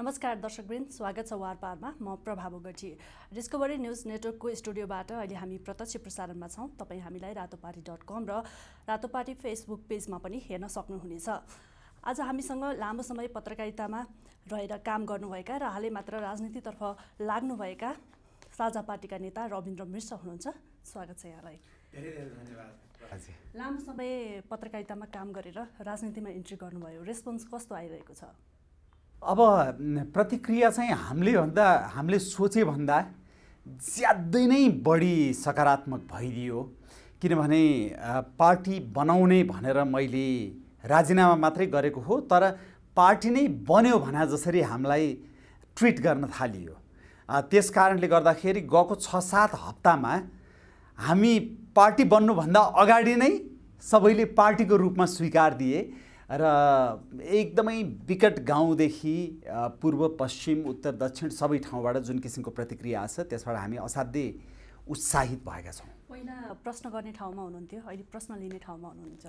नमस्कार दर्शकवृन्द स्वागत छ वारपारमा म प्रभाव बोगटी डिस्कभरी न्युज नेटवर्कको स्टुडियोबाट अहिले हामी प्रत्यक्ष प्रसारणमा छौँ तपाईँ हामीलाई रातोपाटी डट कम र रातोपाटी फेसबुक पेजमा पनि हेर्न सक्नुहुनेछ आज हामीसँग लामो समय पत्रकारितामा रहेर काम गर्नुभएका र हालै मात्र राजनीतितर्फ लाग्नुभएका साझा पार्टीका नेता रविन्द्र मिश्र हुनुहुन्छ स्वागत छ यहाँलाई लामो समय पत्रकारितामा काम गरेर राजनीतिमा इन्ट्री गर्नुभयो रेस्पोन्स कस्तो आइरहेको छ अब प्रतिक्रिया चाहिँ हामीले भन्दा हामीले सोचे भन्दा ज्यादै नै बढी सकारात्मक भइदियो किनभने पार्टी बनाउने भनेर मैले राजीनामा मात्रै गरेको हो तर पार्टी नै बन्यो भने जसरी हामीलाई ट्विट गर्न थालियो त्यस कारणले गर्दाखेरि गएको छ सात हप्तामा हामी पार्टी बन्नुभन्दा अगाडि नै सबैले पार्टीको रूपमा स्वीकार दिए र एकदमै विकट गाउँदेखि पूर्व पश्चिम उत्तर दक्षिण सबै ठाउँबाट जुन किसिमको प्रतिक्रिया आएको छ त्यसबाट हामी असाध्यै उत्साहित भएका छौँ पहिला प्रश्न गर्ने ठाउँमा हुनुहुन्थ्यो अहिले प्रश्न लिने ठाउँमा हुनुहुन्छ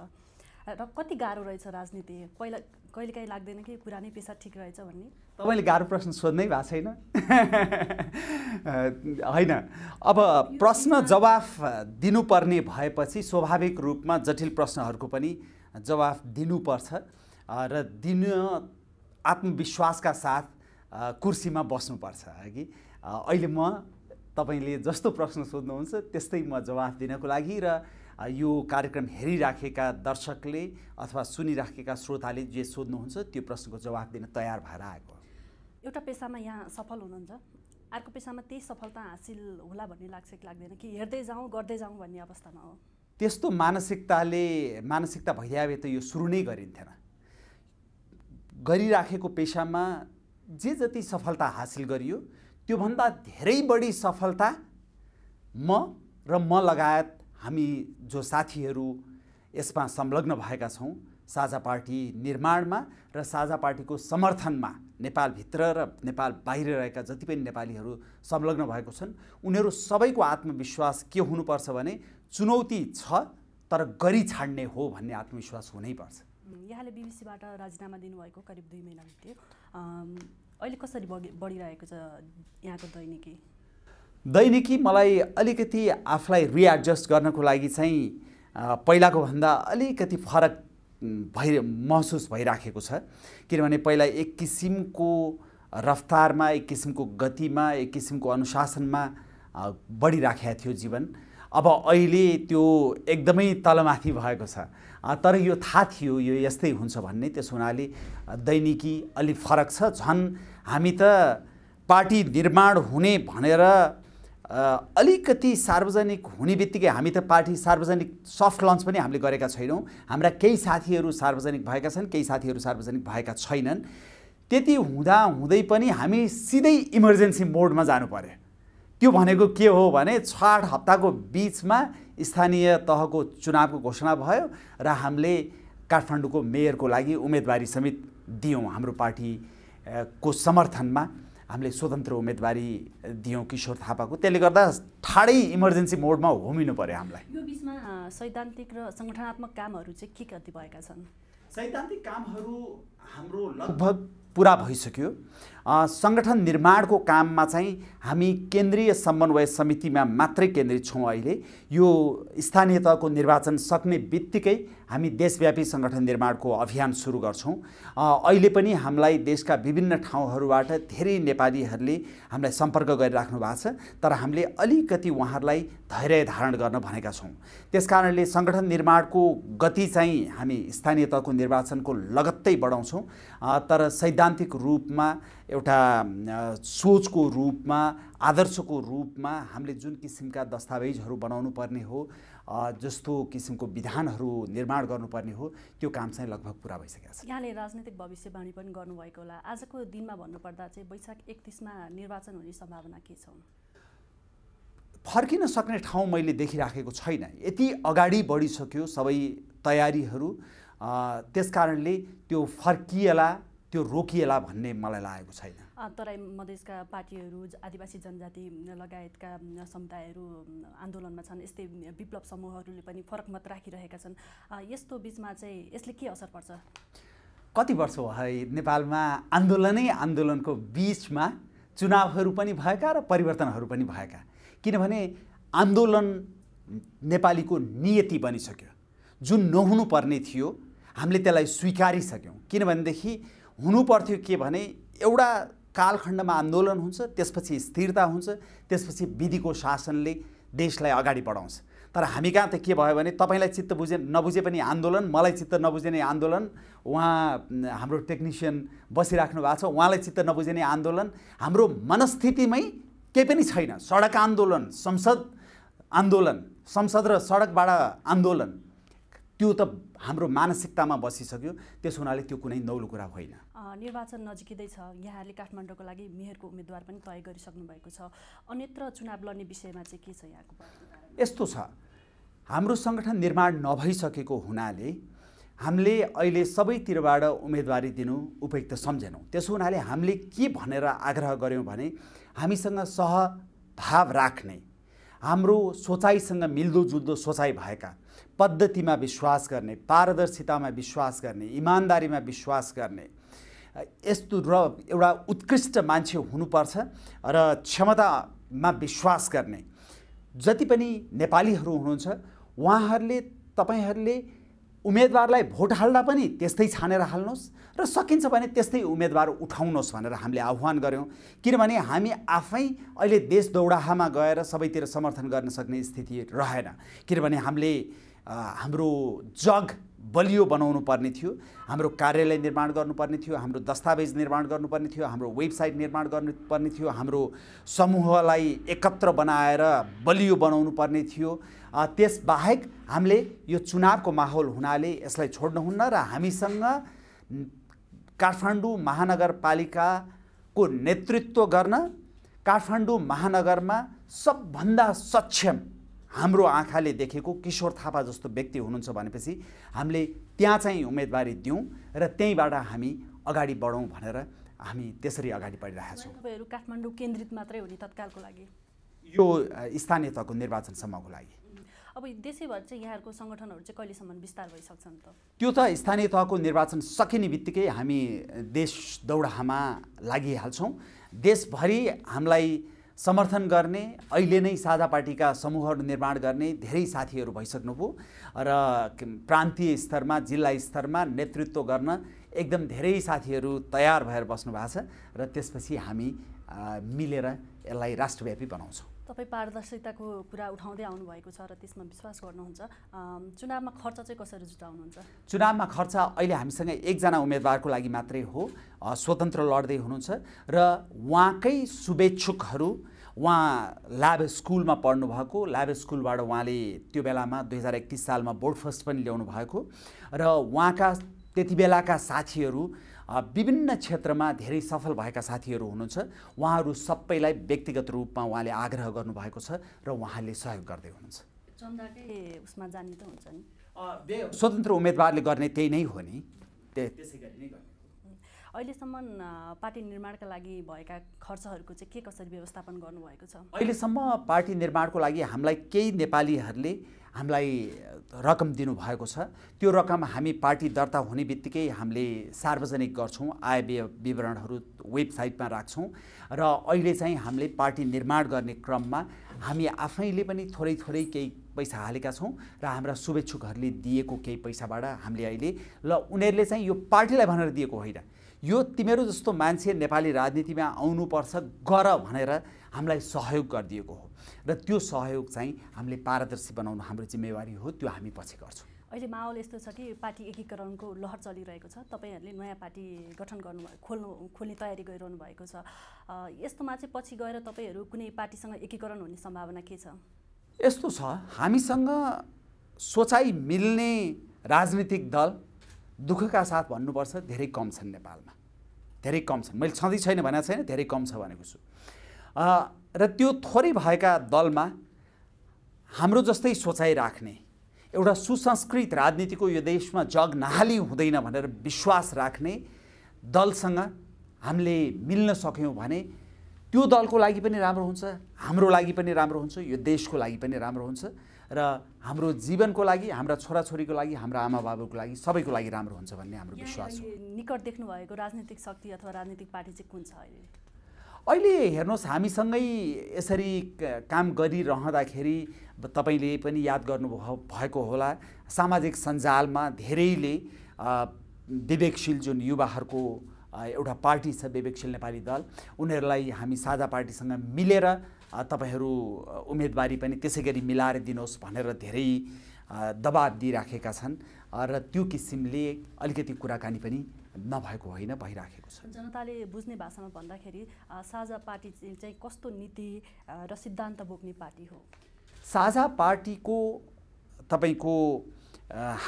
र कति गाह्रो रहेछ राजनीति पहिला काहीँ लाग्दैन कि पुरानै पेसा ठिक रहेछ भन्ने तपाईँले गाह्रो प्रश्न सोध्नै भएको छैन होइन अब प्रश्न जवाफ दिनुपर्ने भएपछि स्वाभाविक रूपमा जटिल प्रश्नहरूको पनि जवाफ दिनुपर्छ र दिन आत्मविश्वासका साथ कुर्सीमा बस्नुपर्छ कि अहिले म तपाईँले जस्तो प्रश्न सोध्नुहुन्छ त्यस्तै म जवाफ दिनको लागि र यो कार्यक्रम हेरिराखेका दर्शकले अथवा सुनिराखेका श्रोताले जे सोध्नुहुन्छ त्यो प्रश्नको जवाफ दिन तयार भएर आएको एउटा पेसामा यहाँ सफल हुनुहुन्छ अर्को पेसामा त्यही सफलता हासिल होला भन्ने लाग्छ कि लाग्दैन कि हेर्दै जाउँ गर्दै जाउँ भन्ने अवस्थामा हो त्यस्तो मानसिकताले मानसिकता भइदिए भए त यो सुरु नै गरिन्थेन गरिराखेको पेसामा जे जति सफलता हासिल गरियो त्योभन्दा धेरै बढी सफलता म र म लगायत हामी जो साथीहरू यसमा संलग्न भएका छौँ साझा पार्टी निर्माणमा र साझा पार्टीको समर्थनमा नेपालभित्र र नेपाल बाहिर रहेका जति पनि नेपालीहरू संलग्न भएको छन् उनीहरू सबैको आत्मविश्वास के हुनुपर्छ भने चुनौती छ तर गरी छाड्ने हो भन्ने आत्मविश्वास हुनैपर्छ यहाँले बिबिसीबाट राजीनामा दिनुभएको करिब दुई महिना हुन्थ्यो अहिले कसरी बढिरहेको छ यहाँको दैनिकी दैनिकी मलाई अलिकति आफूलाई रिएडजस्ट गर्नको लागि चाहिँ पहिलाको भन्दा अलिकति फरक भइ महसुस भइराखेको छ किनभने पहिला एक किसिमको रफ्तारमा एक किसिमको गतिमा एक किसिमको अनुशासनमा बढिराखेको थियो जीवन अब अहिले त्यो एकदमै तलमाथि भएको छ तर यो थाहा थियो यो यस्तै हुन्छ भन्ने त्यस हुनाले दैनिकी अलि फरक छ झन् हामी त पार्टी निर्माण हुने भनेर अलिकति सार्वजनिक हुने बित्तिकै हामी त पार्टी सार्वजनिक सफ्ट लन्च पनि हामीले गरेका छैनौँ हाम्रा केही साथीहरू सार्वजनिक भएका छन् केही साथीहरू सार्वजनिक भएका छैनन् त्यति हुँदा हुँदै पनि हामी सिधै इमर्जेन्सी मोडमा जानु पऱ्यो त्यो भनेको के हो भने छ आठ हप्ताको बिचमा स्थानीय तहको चुनावको घोषणा भयो र हामीले काठमाडौँको मेयरको लागि उम्मेदवारी समेत दियौँ हाम्रो पार्टीको समर्थनमा हामीले स्वतन्त्र उम्मेदवारी दियौँ किशोर थापाको त्यसले गर्दा ठाडै इमर्जेन्सी मोडमा होमिनु पऱ्यो हामीलाई यो बिचमा सैद्धान्तिक र सङ्गठनात्मक कामहरू चाहिँ के कति भएका छन् सैद्धान्तिक कामहरू हाम्रो लगभग पुरा भइसक्यो सङ्गठन निर्माणको काममा चाहिँ हामी केन्द्रीय समन्वय समितिमा मात्रै केन्द्रित छौँ अहिले यो स्थानीय तहको निर्वाचन सक्ने बित्तिकै हामी देशव्यापी सङ्गठन निर्माणको अभियान सुरु गर्छौँ अहिले पनि हामीलाई देशका विभिन्न ठाउँहरूबाट धेरै नेपालीहरूले हामीलाई सम्पर्क गरिराख्नु भएको छ तर हामीले अलिकति उहाँहरूलाई धैर्य धारण गर्न भनेका छौँ त्यस कारणले सङ्गठन निर्माणको गति चाहिँ हामी स्थानीय तहको निर्वाचनको लगत्तै बढाउँछौँ तर सैद्धान्तिक रूपमा एउटा सोचको रूपमा आदर्शको रूपमा हामीले जुन किसिमका दस्तावेजहरू बनाउनु पर्ने हो जस्तो किसिमको विधानहरू निर्माण गर्नुपर्ने हो त्यो काम चाहिँ लगभग पुरा भइसकेको छ यहाँले राजनीतिक भविष्यवाणी पनि गर्नुभएको होला आजको दिनमा भन्नुपर्दा चाहिँ वैशाख एकतिसमा निर्वाचन हुने सम्भावना के छ फर्किन सक्ने ठाउँ मैले देखिराखेको छैन यति अगाडि बढिसक्यो सबै तयारीहरू त्यस कारणले त्यो फर्किएला त्यो रोकिएला भन्ने मलाई लागेको छैन तराई मधेसका पार्टीहरू आदिवासी जनजाति लगायतका समुदायहरू आन्दोलनमा छन् यस्तै विप्लव समूहहरूले पनि फरक मत राखिरहेका छन् यस्तो बिचमा चाहिँ यसले के असर पर्छ कति वर्ष है नेपालमा आन्दोलनै आन्दोलनको बिचमा चुनावहरू पनि भएका र परिवर्तनहरू पनि भएका किनभने आन्दोलन नेपालीको नियति बनिसक्यो जुन नहुनुपर्ने थियो हामीले त्यसलाई स्वीकारिसक्यौँ किनभनेदेखि हुनुपर्थ्यो के भने एउटा कालखण्डमा आन्दोलन हुन्छ त्यसपछि स्थिरता हुन्छ त्यसपछि विधिको शासनले देशलाई अगाडि बढाउँछ तर हामी कहाँ त के भयो भने तपाईँलाई चित्त बुझे नबुझे पनि आन्दोलन मलाई चित्त नबुझेने आन्दोलन उहाँ हाम्रो टेक्निसियन बसिराख्नु भएको छ उहाँलाई चित्त नबुझेने आन्दोलन हाम्रो मनस्थितिमै केही पनि छैन सडक आन्दोलन संसद आन्दोलन संसद र सडकबाट आन्दोलन त्यो त हाम्रो मानसिकतामा बसिसक्यो त्यस हुनाले त्यो कुनै नौलो कुरा होइन निर्वाचन नजिकिँदैछ यहाँहरूले काठमाडौँको लागि मेयरको उम्मेदवार पनि तय गरिसक्नु भएको छ अन्यत्र चुनाव लड्ने विषयमा चाहिँ के छ यहाँको यस्तो छ हाम्रो सङ्गठन निर्माण नभइसकेको हुनाले हामीले अहिले सबैतिरबाट उम्मेदवारी दिनु उपयुक्त सम्झेनौँ त्यसो हुनाले हामीले के भनेर आग्रह गऱ्यौँ भने हामीसँग सहभाव राख्ने हाम्रो सोचाइसँग मिल्दोजुल्दो सोचाइ भएका पद्धतिमा विश्वास गर्ने पारदर्शितामा विश्वास गर्ने इमान्दारीमा विश्वास गर्ने यस्तो र एउटा उत्कृष्ट मान्छे हुनुपर्छ र क्षमतामा विश्वास गर्ने जति पनि नेपालीहरू हुनुहुन्छ उहाँहरूले तपाईँहरूले उम्मेदवारलाई भोट हाल्दा पनि त्यस्तै छानेर हाल्नुहोस् र सकिन्छ भने त्यस्तै उम्मेदवार उठाउनुहोस् भनेर हामीले आह्वान गऱ्यौँ किनभने हामी आफै अहिले देश दौडाहामा गएर सबैतिर समर्थन गर्न सक्ने स्थिति रहेन किनभने हामीले हाम्रो जग बलियो बनाउनु पर्ने थियो हाम्रो कार्यालय निर्माण गर्नुपर्ने थियो हाम्रो दस्तावेज निर्माण गर्नुपर्ने थियो हाम्रो वेबसाइट निर्माण गर्नुपर्ने थियो हाम्रो समूहलाई एकत्र बनाएर बलियो बनाउनु पर्ने थियो त्यसबाहेक हामीले यो चुनावको माहौल हुनाले यसलाई छोड्नुहुन्न र हामीसँग काठमाडौँ महानगरपालिकाको नेतृत्व गर्न काठमाडौँ महानगरमा सबभन्दा सक्षम हाम्रो आँखाले देखेको किशोर थापा जस्तो व्यक्ति हुनुहुन्छ भनेपछि हामीले त्यहाँ चाहिँ उम्मेदवारी दिउँ र त्यहीँबाट हामी अगाडि बढौँ भनेर हामी त्यसरी अगाडि बढिरहेका छौँ तपाईँहरू काठमाडौँ केन्द्रित मात्रै हो तत्कालको लागि यो स्थानीय तहको निर्वाचनसम्मको लागि अब देशैभर चाहिँ यहाँहरूको सङ्गठनहरू चाहिँ कहिलेसम्म विस्तार भइसक्छन् त त्यो त स्थानीय तहको निर्वाचन सकिने बित्तिकै हामी देश दौडामा लागिहाल्छौँ देशभरि हामीलाई समर्थन गर्ने अहिले नै साझा पार्टीका समूहहरू निर्माण गर्ने धेरै साथीहरू भइसक्नुभयो र प्रान्तीय स्तरमा जिल्ला स्तरमा नेतृत्व गर्न एकदम धेरै साथीहरू तयार भएर बस्नु भएको छ र त्यसपछि हामी मिलेर यसलाई राष्ट्रव्यापी बनाउँछौँ तपाईँ पारदर्शिताको कुरा उठाउँदै आउनुभएको छ र त्यसमा विश्वास गर्नुहुन्छ चुनावमा खर्च चाहिँ कसरी जुटाउनुहुन्छ चुनावमा खर्च अहिले हामीसँग एकजना उम्मेदवारको लागि मात्रै हो स्वतन्त्र लड्दै हुनुहुन्छ र उहाँकै शुभेच्छुकहरू उहाँ ल्याब स्कुलमा पढ्नुभएको ल्याब स्कुलबाट उहाँले त्यो बेलामा दुई हजार एकतिस सालमा बोर्ड फर्स्ट पनि ल्याउनु भएको र उहाँका त्यति बेलाका साथीहरू विभिन्न क्षेत्रमा धेरै सफल भएका साथीहरू हुनुहुन्छ उहाँहरू सबैलाई व्यक्तिगत रूपमा उहाँले आग्रह गर्नुभएको छ र उहाँले सहयोग गर्दै हुनुहुन्छ उसमा जाने त हुन्छ नि स्वतन्त्र उम्मेदवारले गर्ने त्यही नै हो नि त्यसै गरी नै अहिलेसम्म पार्टी निर्माणका लागि भएका खर्चहरूको चाहिँ के कसरी व्यवस्थापन गर्नुभएको छ अहिलेसम्म पार्टी निर्माणको लागि हामीलाई केही नेपालीहरूले हामीलाई रकम दिनुभएको छ त्यो रकम हामी पार्टी दर्ता हुने बित्तिकै हामीले सार्वजनिक गर्छौँ आय व्यय विवरणहरू वेबसाइटमा राख्छौँ र अहिले चाहिँ हामीले पार्टी निर्माण गर्ने क्रममा हामी आफैले पनि थोरै थोरै केही पैसा हालेका छौँ र हाम्रा शुभेच्छुकहरूले दिएको केही पैसाबाट हामीले अहिले ल उनीहरूले चाहिँ यो पार्टीलाई भनेर दिएको होइन यो तिमीहरू जस्तो मान्छे नेपाली राजनीतिमा आउनुपर्छ गर भनेर हामीलाई सहयोग गरिदिएको हो र त्यो सहयोग चाहिँ हामीले पारदर्शी बनाउनु हाम्रो जिम्मेवारी हो त्यो हामी पछि गर्छौँ अहिले माहौल यस्तो छ कि पार्टी एकीकरणको लहर चलिरहेको छ तपाईँहरूले नयाँ पार्टी गठन गर्नु खोल्नु खोल्ने तयारी गरिरहनु भएको छ यस्तोमा चाहिँ पछि गएर तपाईँहरू कुनै पार्टीसँग एकीकरण हुने सम्भावना के छ यस्तो छ हामीसँग सोचाइ मिल्ने राजनीतिक दल दुःखका साथ भन्नुपर्छ धेरै कम छन् नेपालमा धेरै कम छन् मैले छँदै छैन भनेको छैन धेरै कम छ भनेको छु र त्यो थोरै भएका दलमा हाम्रो जस्तै सोचाइ राख्ने एउटा सुसंस्कृत राजनीतिको यो देशमा जग नहाली हुँदैन भनेर विश्वास राख्ने दलसँग हामीले मिल्न सक्यौँ भने त्यो दलको लागि पनि राम्रो हुन्छ हाम्रो लागि पनि राम्रो हुन्छ यो देशको लागि पनि राम्रो हुन्छ र हाम्रो जीवनको लागि हाम्रा छोराछोरीको लागि हाम्रो आमा बाबुको लागि सबैको लागि राम्रो हुन्छ भन्ने हाम्रो विश्वास हो निकट देख्नुभएको राजनीतिक शक्ति अथवा राजनीतिक पार्टी चाहिँ कुन छ अहिले अहिले हेर्नुहोस् हामीसँगै यसरी काम गरिरहँदाखेरि तपाईँले पनि याद गर्नु भएको होला सामाजिक सञ्जालमा धेरैले विवेकशील जुन युवाहरूको एउटा पार्टी छ विवेकशील नेपाली दल उनीहरूलाई हामी साझा पार्टीसँग मिलेर तपाईँहरू उम्मेदवारी पनि त्यसै गरी मिलाएर दिनुहोस् भनेर धेरै दबाब दिइराखेका छन् र त्यो किसिमले अलिकति कुराकानी पनि नभएको होइन भइराखेको छ जनताले बुझ्ने भाषामा भन्दाखेरि साझा पार्टी चाहिँ कस्तो नीति र सिद्धान्त बोक्ने पार्टी हो साझा पार्टीको तपाईँको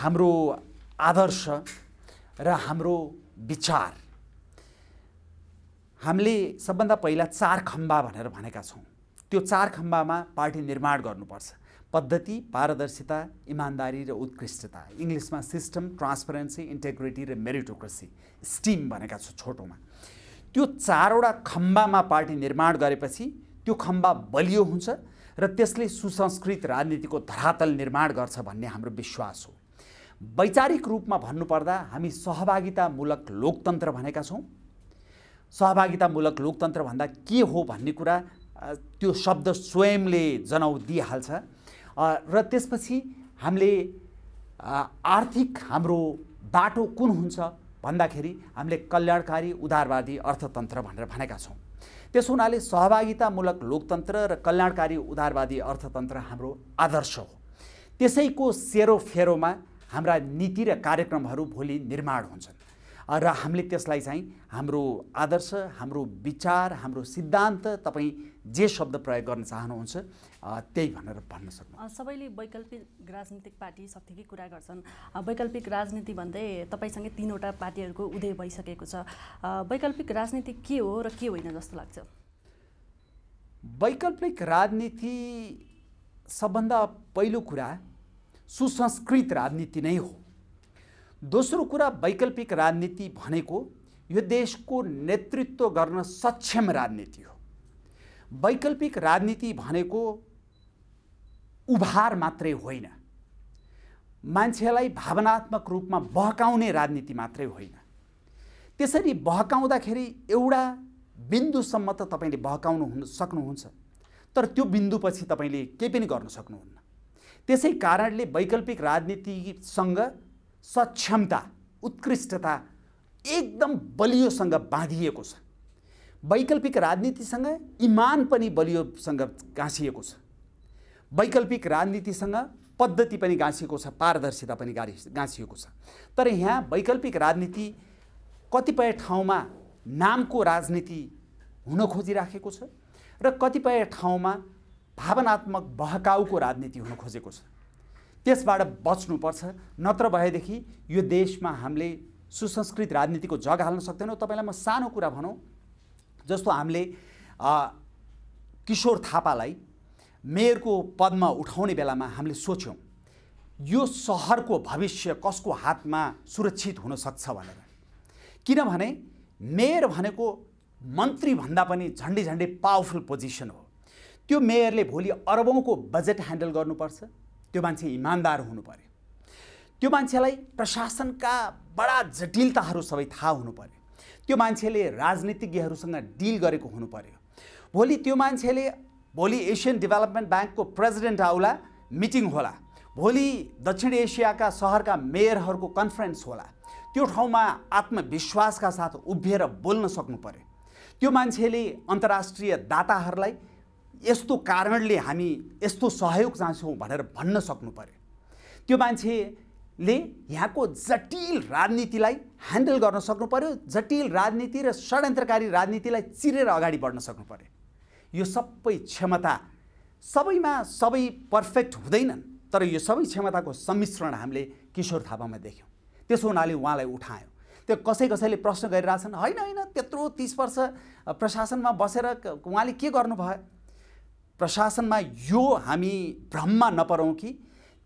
हाम्रो आदर्श र हाम्रो विचार हामीले सबभन्दा पहिला चार खम्बा भनेर भनेका छौँ त्यो चार खम्बामा पार्टी निर्माण गर्नुपर्छ पद्धति पारदर्शिता इमान्दारी र उत्कृष्टता इङ्ग्लिसमा सिस्टम ट्रान्सपरेन्सी इन्टेग्रिटी र मेरिटोक्रेसी स्टिम भनेका छु छोटोमा त्यो चारवटा खम्बामा पार्टी निर्माण गरेपछि त्यो खम्बा बलियो हुन्छ र त्यसले सुसंस्कृत राजनीतिको धरातल निर्माण गर्छ भन्ने हाम्रो विश्वास हो वैचारिक रूपमा भन्नुपर्दा हामी सहभागितामूलक लोकतन्त्र भनेका छौँ सहभागितामूलक लोकतन्त्र भन्दा के हो भन्ने कुरा त्यो शब्द स्वयंले जनाउ दिइहाल्छ र त्यसपछि हामीले आर्थिक हाम्रो बाटो कुन हुन्छ भन्दाखेरि हामीले कल्याणकारी उदारवादी अर्थतन्त्र भनेर भनेका छौँ त्यसो हुनाले सहभागितामूलक लोकतन्त्र र कल्याणकारी उदारवादी अर्थतन्त्र हाम्रो आदर्श हो त्यसैको सेरोफेरोमा हाम्रा नीति र कार्यक्रमहरू भोलि निर्माण हुन्छन् र हामीले त्यसलाई चाहिँ हाम्रो आदर्श हाम्रो विचार हाम्रो सिद्धान्त तपाईँ जे शब्द प्रयोग गर्न चाहनुहुन्छ त्यही भनेर भन्न सक्नु सबैले वैकल्पिक राजनीतिक पार्टी शक्तिकै कुरा गर्छन् वैकल्पिक राजनीति भन्दै तपाईँसँगै तिनवटा पार्टीहरूको उदय भइसकेको छ वैकल्पिक राजनीति के हो र के होइन जस्तो लाग्छ वैकल्पिक राजनीति सबभन्दा पहिलो कुरा सुसंस्कृत राजनीति नै हो दोस्रो कुरा वैकल्पिक राजनीति भनेको यो देशको नेतृत्व गर्न सक्षम राजनीति हो वैकल्पिक राजनीति भनेको उभार मात्रै होइन मान्छेलाई भावनात्मक रूपमा बहकाउने राजनीति मात्रै होइन त्यसरी बहकाउँदाखेरि एउटा बिन्दुसम्म त तपाईँले बहकाउनु हुन सक्नुहुन्छ तर त्यो बिन्दुपछि तपाईँले केही पनि गर्न सक्नुहुन्न त्यसै कारणले वैकल्पिक राजनीतिसँग सक्षमता उत्कृष्टता एकदम बलियोसँग बाँधिएको छ वैकल्पिक राजनीतिसँग इमान पनि बलियोसँग गाँसिएको छ वैकल्पिक राजनीतिसँग पद्धति पनि गाँसिएको छ पारदर्शिता पनि गाडी गाँसिएको छ तर यहाँ वैकल्पिक राजनीति कतिपय ठाउँमा नामको राजनीति हुन खोजिराखेको छ र कतिपय ठाउँमा भावनात्मक बहकाउको राजनीति हुन खोजेको छ त्यसबाट बच्नुपर्छ नत्र भएदेखि यो देशमा हामीले सुसंस्कृत राजनीतिको जग हाल्न सक्दैनौँ तपाईँलाई म सानो कुरा भनौँ जस्तो हामीले किशोर थापालाई मेयरको पदमा उठाउने बेलामा हामीले सोच्यौँ यो सहरको भविष्य कसको हातमा सुरक्षित हुनसक्छ भनेर किनभने मेयर भनेको मन्त्रीभन्दा पनि झन्डै झन्डै पावरफुल पोजिसन हो त्यो मेयरले भोलि अरबौँको बजेट ह्यान्डल गर्नुपर्छ त्यो मान्छे इमान्दार हुनु पऱ्यो त्यो मान्छेलाई प्रशासनका बडा जटिलताहरू सबै थाहा हुनु पऱ्यो त्यो मान्छेले राजनीतिज्ञहरूसँग डिल गरेको हुनु पऱ्यो भोलि त्यो मान्छेले भोलि एसियन डेभलपमेन्ट ब्याङ्कको प्रेसिडेन्ट आउला मिटिङ होला भोलि दक्षिण एसियाका सहरका मेयरहरूको कन्फरेन्स होला त्यो ठाउँमा आत्मविश्वासका साथ उभिएर बोल्न सक्नु पऱ्यो त्यो मान्छेले अन्तर्राष्ट्रिय दाताहरूलाई यस्तो कारणले हामी यस्तो सहयोग चाहन्छौँ भनेर भन्न सक्नु पऱ्यो त्यो मान्छेले यहाँको जटिल राजनीतिलाई ह्यान्डल गर्न सक्नु पऱ्यो जटिल राजनीति र षड्यन्त्रकारी राजनीतिलाई चिरेर अगाडि बढ्न सक्नु पऱ्यो यो सबै क्षमता सबैमा सबै पर्फेक्ट हुँदैनन् तर यो सबै क्षमताको सम्मिश्रण हामीले किशोर थापामा देख्यौँ त्यसो हुनाले उहाँलाई उठायौँ त्यो कसै कसैले प्रश्न गरिरहेछन् होइन होइन त्यत्रो तिस वर्ष प्रशासनमा बसेर उहाँले के गर्नुभयो प्रशासनमा यो हामी भ्रममा नपरौँ कि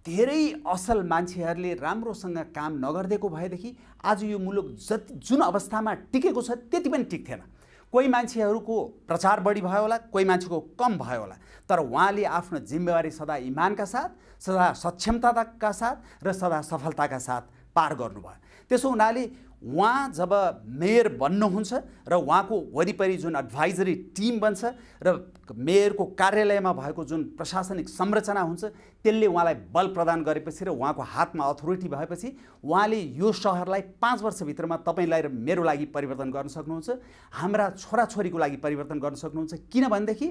धेरै असल मान्छेहरूले राम्रोसँग काम नगरिदिएको भएदेखि आज यो मुलुक जति जुन अवस्थामा टिकेको छ त्यति पनि टिक्थेन कोही मान्छेहरूको प्रचार बढी भयो होला कोही मान्छेको कम भयो होला तर उहाँले आफ्नो जिम्मेवारी सदा इमानका साथ सदा सक्षमताका साथ र सदा सफलताका साथ पार गर्नुभयो त्यसो हुनाले उहाँ जब मेयर बन्नुहुन्छ र उहाँको वरिपरि जुन एडभाइजरी टिम बन्छ र मेयरको कार्यालयमा भएको जुन प्रशासनिक संरचना हुन्छ त्यसले उहाँलाई बल प्रदान गरेपछि र उहाँको हातमा अथोरिटी भएपछि उहाँले यो सहरलाई पाँच वर्षभित्रमा तपाईँलाई र मेरो लागि परिवर्तन गर्न सक्नुहुन्छ हाम्रा छोराछोरीको लागि परिवर्तन गर्न सक्नुहुन्छ किनभनेदेखि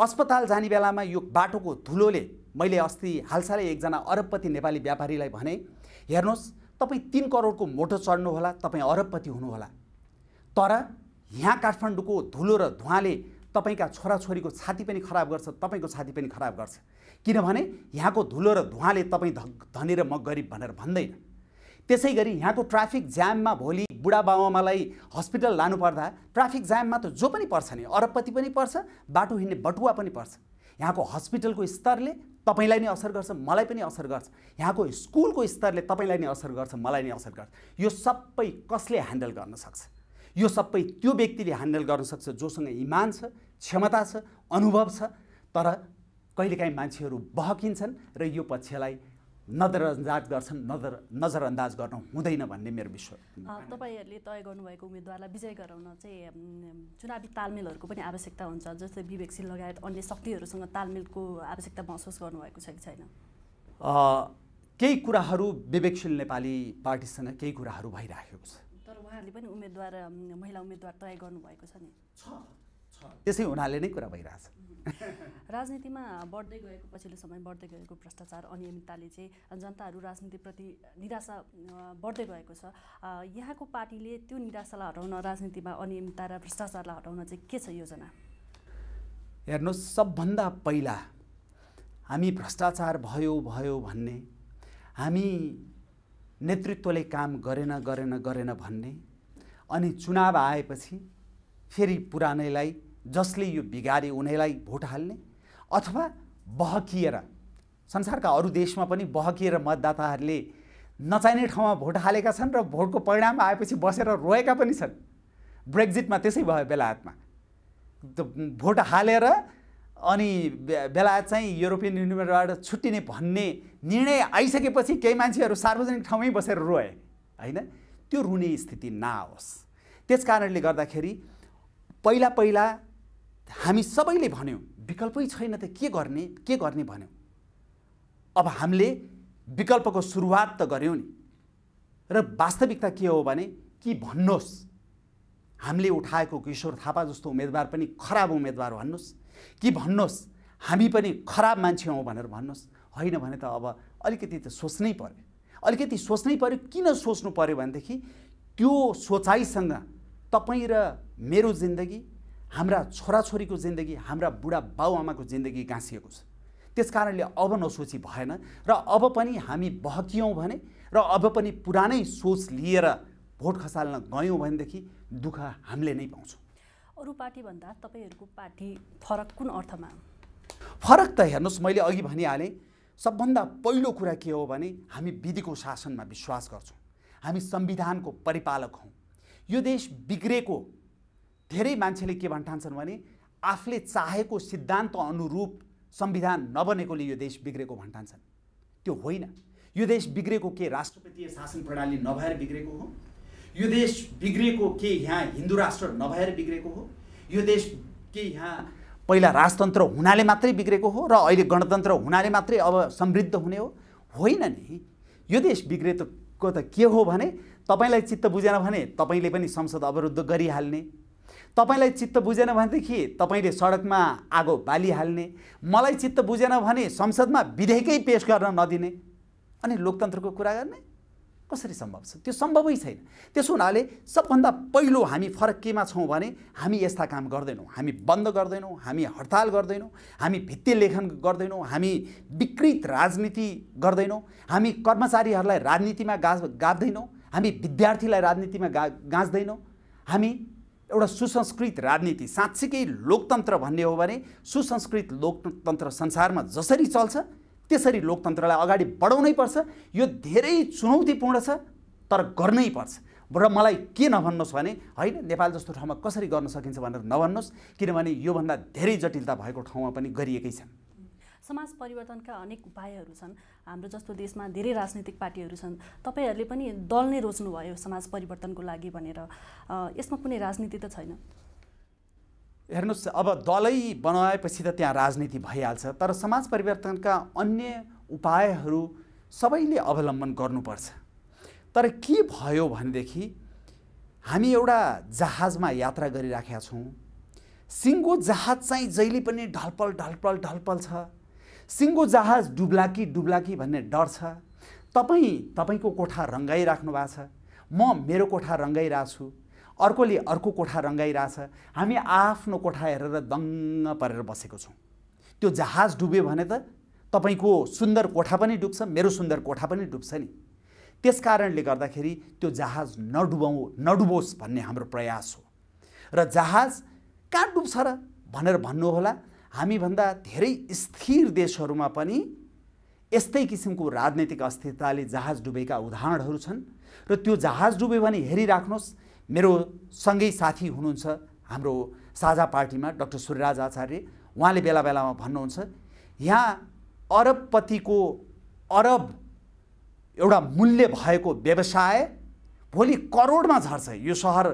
अस्पताल जाने बेलामा यो बाटोको धुलोले मैले अस्ति हालसालै एकजना अरबपति नेपाली व्यापारीलाई भने हेर्नुहोस् तपाईँ तिन करोडको मोटो चढ्नुहोला तपाईँ अरबपति हुनुहोला तर यहाँ काठमाडौँको धुलो र धुवाँले तपाईँका छोराछोरीको छाती पनि खराब गर्छ तपाईँको छाती पनि खराब गर्छ किनभने यहाँको धुलो र धुवाँले तपाईँ ध धनी र म गरिब भनेर भन्दैन त्यसै गरी यहाँको ट्राफिक जाममा भोलि बुढाबाबामालाई हस्पिटल लानुपर्दा ट्राफिक जाममा त जो पनि पर्छ नि अरबपति पनि पर्छ बाटो हिँड्ने बटुवा पनि पर्छ यहाँको हस्पिटलको स्तरले तपाईँलाई नै असर गर्छ मलाई पनि असर गर्छ यहाँको स्कुलको स्तरले तपाईँलाई नै असर गर्छ मलाई नै असर गर्छ यो सबै कसले ह्यान्डल गर्न सक्छ यो सबै त्यो व्यक्तिले ह्यान्डल गर्न सक्छ जोसँग इमान छ क्षमता छ अनुभव छ तर कहिलेकाहीँ मान्छेहरू बहकिन्छन् र यो पक्षलाई नजरअन्दाज गर्छन् नजर नजरअन्दाज गर्नु हुँदैन भन्ने मेरो विश्व तपाईँहरूले तय गर्नुभएको उम्मेदवारलाई विजय गराउन चाहिँ चुनावी तालमेलहरूको पनि आवश्यकता हुन्छ जस्तै विवेकशील लगायत अन्य शक्तिहरूसँग तालमेलको आवश्यकता महसुस गर्नुभएको छ कि छैन केही कुराहरू विवेकशील नेपाली पार्टीसँग केही कुराहरू भइराखेको छ तर उहाँहरूले पनि उम्मेद्वार महिला उम्मेद्वार तय गर्नुभएको छ नि त्यसै हुनाले नै कुरा भइरहेछ राजनीतिमा बढ्दै गएको पछिल्लो समय बढ्दै गएको भ्रष्टाचार अनियमितताले चाहिँ जनताहरू राजनीतिप्रति निराशा बढ्दै गएको छ यहाँको पार्टीले त्यो निराशालाई हटाउन राजनीतिमा अनियमितता र भ्रष्टाचारलाई हटाउन चाहिँ के छ योजना हेर्नुहोस् सबभन्दा पहिला हामी भ्रष्टाचार भयो भयो भन्ने हामी नेतृत्वले काम गरेन गरेन गरेन भन्ने अनि चुनाव आएपछि फेरि पुरानैलाई जसले यो बिगारे उनीलाई भोट हाल्ने अथवा बहकिएर संसारका अरू देशमा पनि बहकिएर मतदाताहरूले नचाहिने ठाउँमा भोट हालेका छन् र भोटको परिणाम आएपछि बसेर रोएका पनि छन् ब्रेक्जिटमा त्यसै भयो बेलायतमा भोट हालेर अनि बेलायत चाहिँ युरोपियन युनियनबाट छुट्टिने भन्ने निर्णय आइसकेपछि केही मान्छेहरू सार्वजनिक ठाउँमै बसेर रोए होइन त्यो रुने स्थिति नआओस् त्यस कारणले गर्दाखेरि पहिला पहिला हामी सबैले भन्यौँ विकल्पै छैन त के गर्ने के गर्ने भन्यौँ अब हामीले विकल्पको सुरुवात त गऱ्यौँ नि र वास्तविकता के हो भने कि भन्नुहोस् हामीले उठाएको किशोर थापा जस्तो उम्मेदवार पनि खराब उम्मेदवार भन्नुहोस् कि भन्नुहोस् हामी पनि खराब मान्छे हौँ भनेर भन्नुहोस् होइन भने त अब अलिकति त सोच्नै पऱ्यो अलिकति सोच्नै पऱ्यो किन सोच्नु पऱ्यो भनेदेखि त्यो सोचाइसँग तपाईँ र मेरो जिन्दगी हाम्रा छोराछोरीको जिन्दगी हाम्रा बुढा बाबुआमाको जिन्दगी गाँसिएको छ त्यस कारणले अब नसोची भएन र अब पनि हामी बहकियौँ भने र अब पनि पुरानै सोच लिएर भोट खसाल्न गयौँ भनेदेखि दुःख हामीले नै पाउँछौँ अरू पार्टीभन्दा तपाईँहरूको पार्टी फरक कुन अर्थमा फरक त हेर्नुहोस् मैले अघि भनिहालेँ सबभन्दा पहिलो कुरा के हो भने हामी विधिको शासनमा विश्वास गर्छौँ हामी संविधानको परिपालक हौँ यो देश बिग्रेको धेरै मान्छेले के भन्ठान्छन् भने आफूले चाहेको सिद्धान्त अनुरूप संविधान नबनेकोले यो देश बिग्रेको भन्ठान्छन् त्यो होइन यो देश बिग्रेको के राष्ट्रपतीय शासन प्रणाली नभएर बिग्रेको हो यो देश बिग्रेको के यहाँ हिन्दू राष्ट्र नभएर बिग्रेको हो यो देश के यहाँ पहिला राजतन्त्र हुनाले मात्रै बिग्रेको हो र अहिले गणतन्त्र हुनाले मात्रै अब समृद्ध हुने हो होइन नि यो देश बिग्रेको त के हो भने तपाईँलाई चित्त बुझेन भने तपाईँले पनि संसद अवरुद्ध गरिहाल्ने तपाईँलाई चित्त बुझेन भनेदेखि तपाईँले सडकमा आगो बालिहाल्ने मलाई चित्त बुझेन भने संसदमा विधेयकै पेस गर्न नदिने अनि लोकतन्त्रको कुरा गर्ने कसरी सम्भव छ त्यो सम्भवै छैन त्यसो हुनाले सबभन्दा पहिलो हामी फरक केमा छौँ भने हामी यस्ता काम गर्दैनौँ हामी बन्द गर्दैनौँ हामी हडताल गर्दैनौँ हामी भित्ते लेखन गर्दैनौँ हामी विकृत राजनीति गर्दैनौँ हामी कर्मचारीहरूलाई राजनीतिमा गा गाँच्दैनौँ हामी विद्यार्थीलाई राजनीतिमा गा गाँच्दैनौँ हामी एउटा सुसंस्कृत राजनीति साँच्चीकै लोकतन्त्र भन्ने हो भने सुसंस्कृत लोकतन्त्र संसारमा जसरी चल्छ त्यसरी लोकतन्त्रलाई अगाडि बढाउनै पर्छ यो धेरै चुनौतीपूर्ण छ तर गर्नै पर्छ र मलाई के नभन्नुहोस् भने होइन नेपाल जस्तो ठाउँमा कसरी गर्न सकिन्छ भनेर नभन्नुहोस् किनभने योभन्दा धेरै जटिलता भएको ठाउँमा पनि गरिएकै छन् समाज परिवर्तनका अनेक उपायहरू छन् हाम्रो जस्तो देशमा धेरै राजनैतिक पार्टीहरू छन् तपाईँहरूले पनि दल नै रोज्नुभयो समाज परिवर्तनको लागि भनेर यसमा कुनै राजनीति त छैन हेर्नुहोस् अब दलै बनाएपछि त त्यहाँ राजनीति भइहाल्छ तर समाज परिवर्तनका अन्य उपायहरू सबैले अवलम्बन गर्नुपर्छ तर के भयो भनेदेखि हामी एउटा जहाजमा यात्रा गरिराखेका छौँ सिङ्गो जहाज चाहिँ जहिले पनि ढलपल ढलपल ढलपल छ सिङ्गो जहाज डुब्ला कि डुब्ला कि भन्ने डर छ तपाईँ तपाईँको कोठा रङ्गाइराख्नु भएको छ म मेरो कोठा रङ्गाइरहेको छु अर्कोले अर्को कोठा रङ्गाइरहेछ हामी आफ्नो कोठा हेरेर दङ्ग परेर बसेको छौँ त्यो जहाज डुब्यो भने त तपाईँको सुन्दर कोठा पनि डुब्छ मेरो सुन्दर कोठा पनि डुब्छ नि त्यस कारणले गर्दाखेरि त्यो जहाज नडुबाउ नडुबोस् भन्ने हाम्रो प्रयास हो र जहाज कहाँ डुब्छ र भनेर भन्नुहोला हामीभन्दा धेरै स्थिर देशहरूमा पनि यस्तै किसिमको राजनैतिक अस्थिरताले जहाज डुबेका उदाहरणहरू छन् र त्यो जहाज डुब्यो भने हेरिराख्नुहोस् मेरो सँगै साथी हुनुहुन्छ हाम्रो साझा पार्टीमा डक्टर सूर्यराज आचार्य उहाँले बेला बेलामा भन्नुहुन्छ यहाँ अरबपतिको अरब एउटा मूल्य भएको व्यवसाय भोलि करोडमा झर्छ यो सहर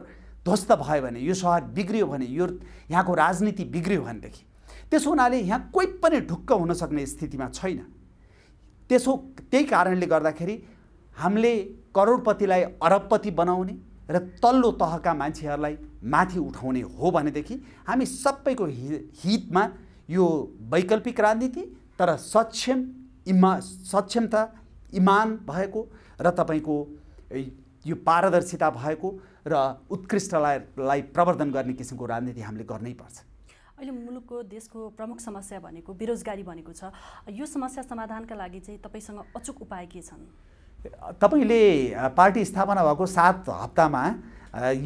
ध्वस्त भयो भने यो सहर बिग्रियो भने यो यहाँको राजनीति बिग्रियो भनेदेखि त्यसो हुनाले यहाँ कोही पनि ढुक्क हुन सक्ने स्थितिमा छैन त्यसो त्यही कारणले गर्दाखेरि हामीले करोडपतिलाई अरबपति बनाउने र तल्लो तहका मान्छेहरूलाई माथि उठाउने हो भनेदेखि हामी सबैको हि हितमा यो वैकल्पिक राजनीति तर सक्षम इमा सक्षमता इमान भएको र तपाईँको यो पारदर्शिता भएको र उत्कृष्टलाई प्रवर्धन गर्ने किसिमको राजनीति हामीले गर्नैपर्छ अहिले मुलुकको देशको प्रमुख समस्या भनेको बेरोजगारी भनेको छ यो समस्या समाधानका लागि चाहिँ तपाईँसँग अचुक उपाय के छन् तपाईँले पार्टी स्थापना भएको सात हप्तामा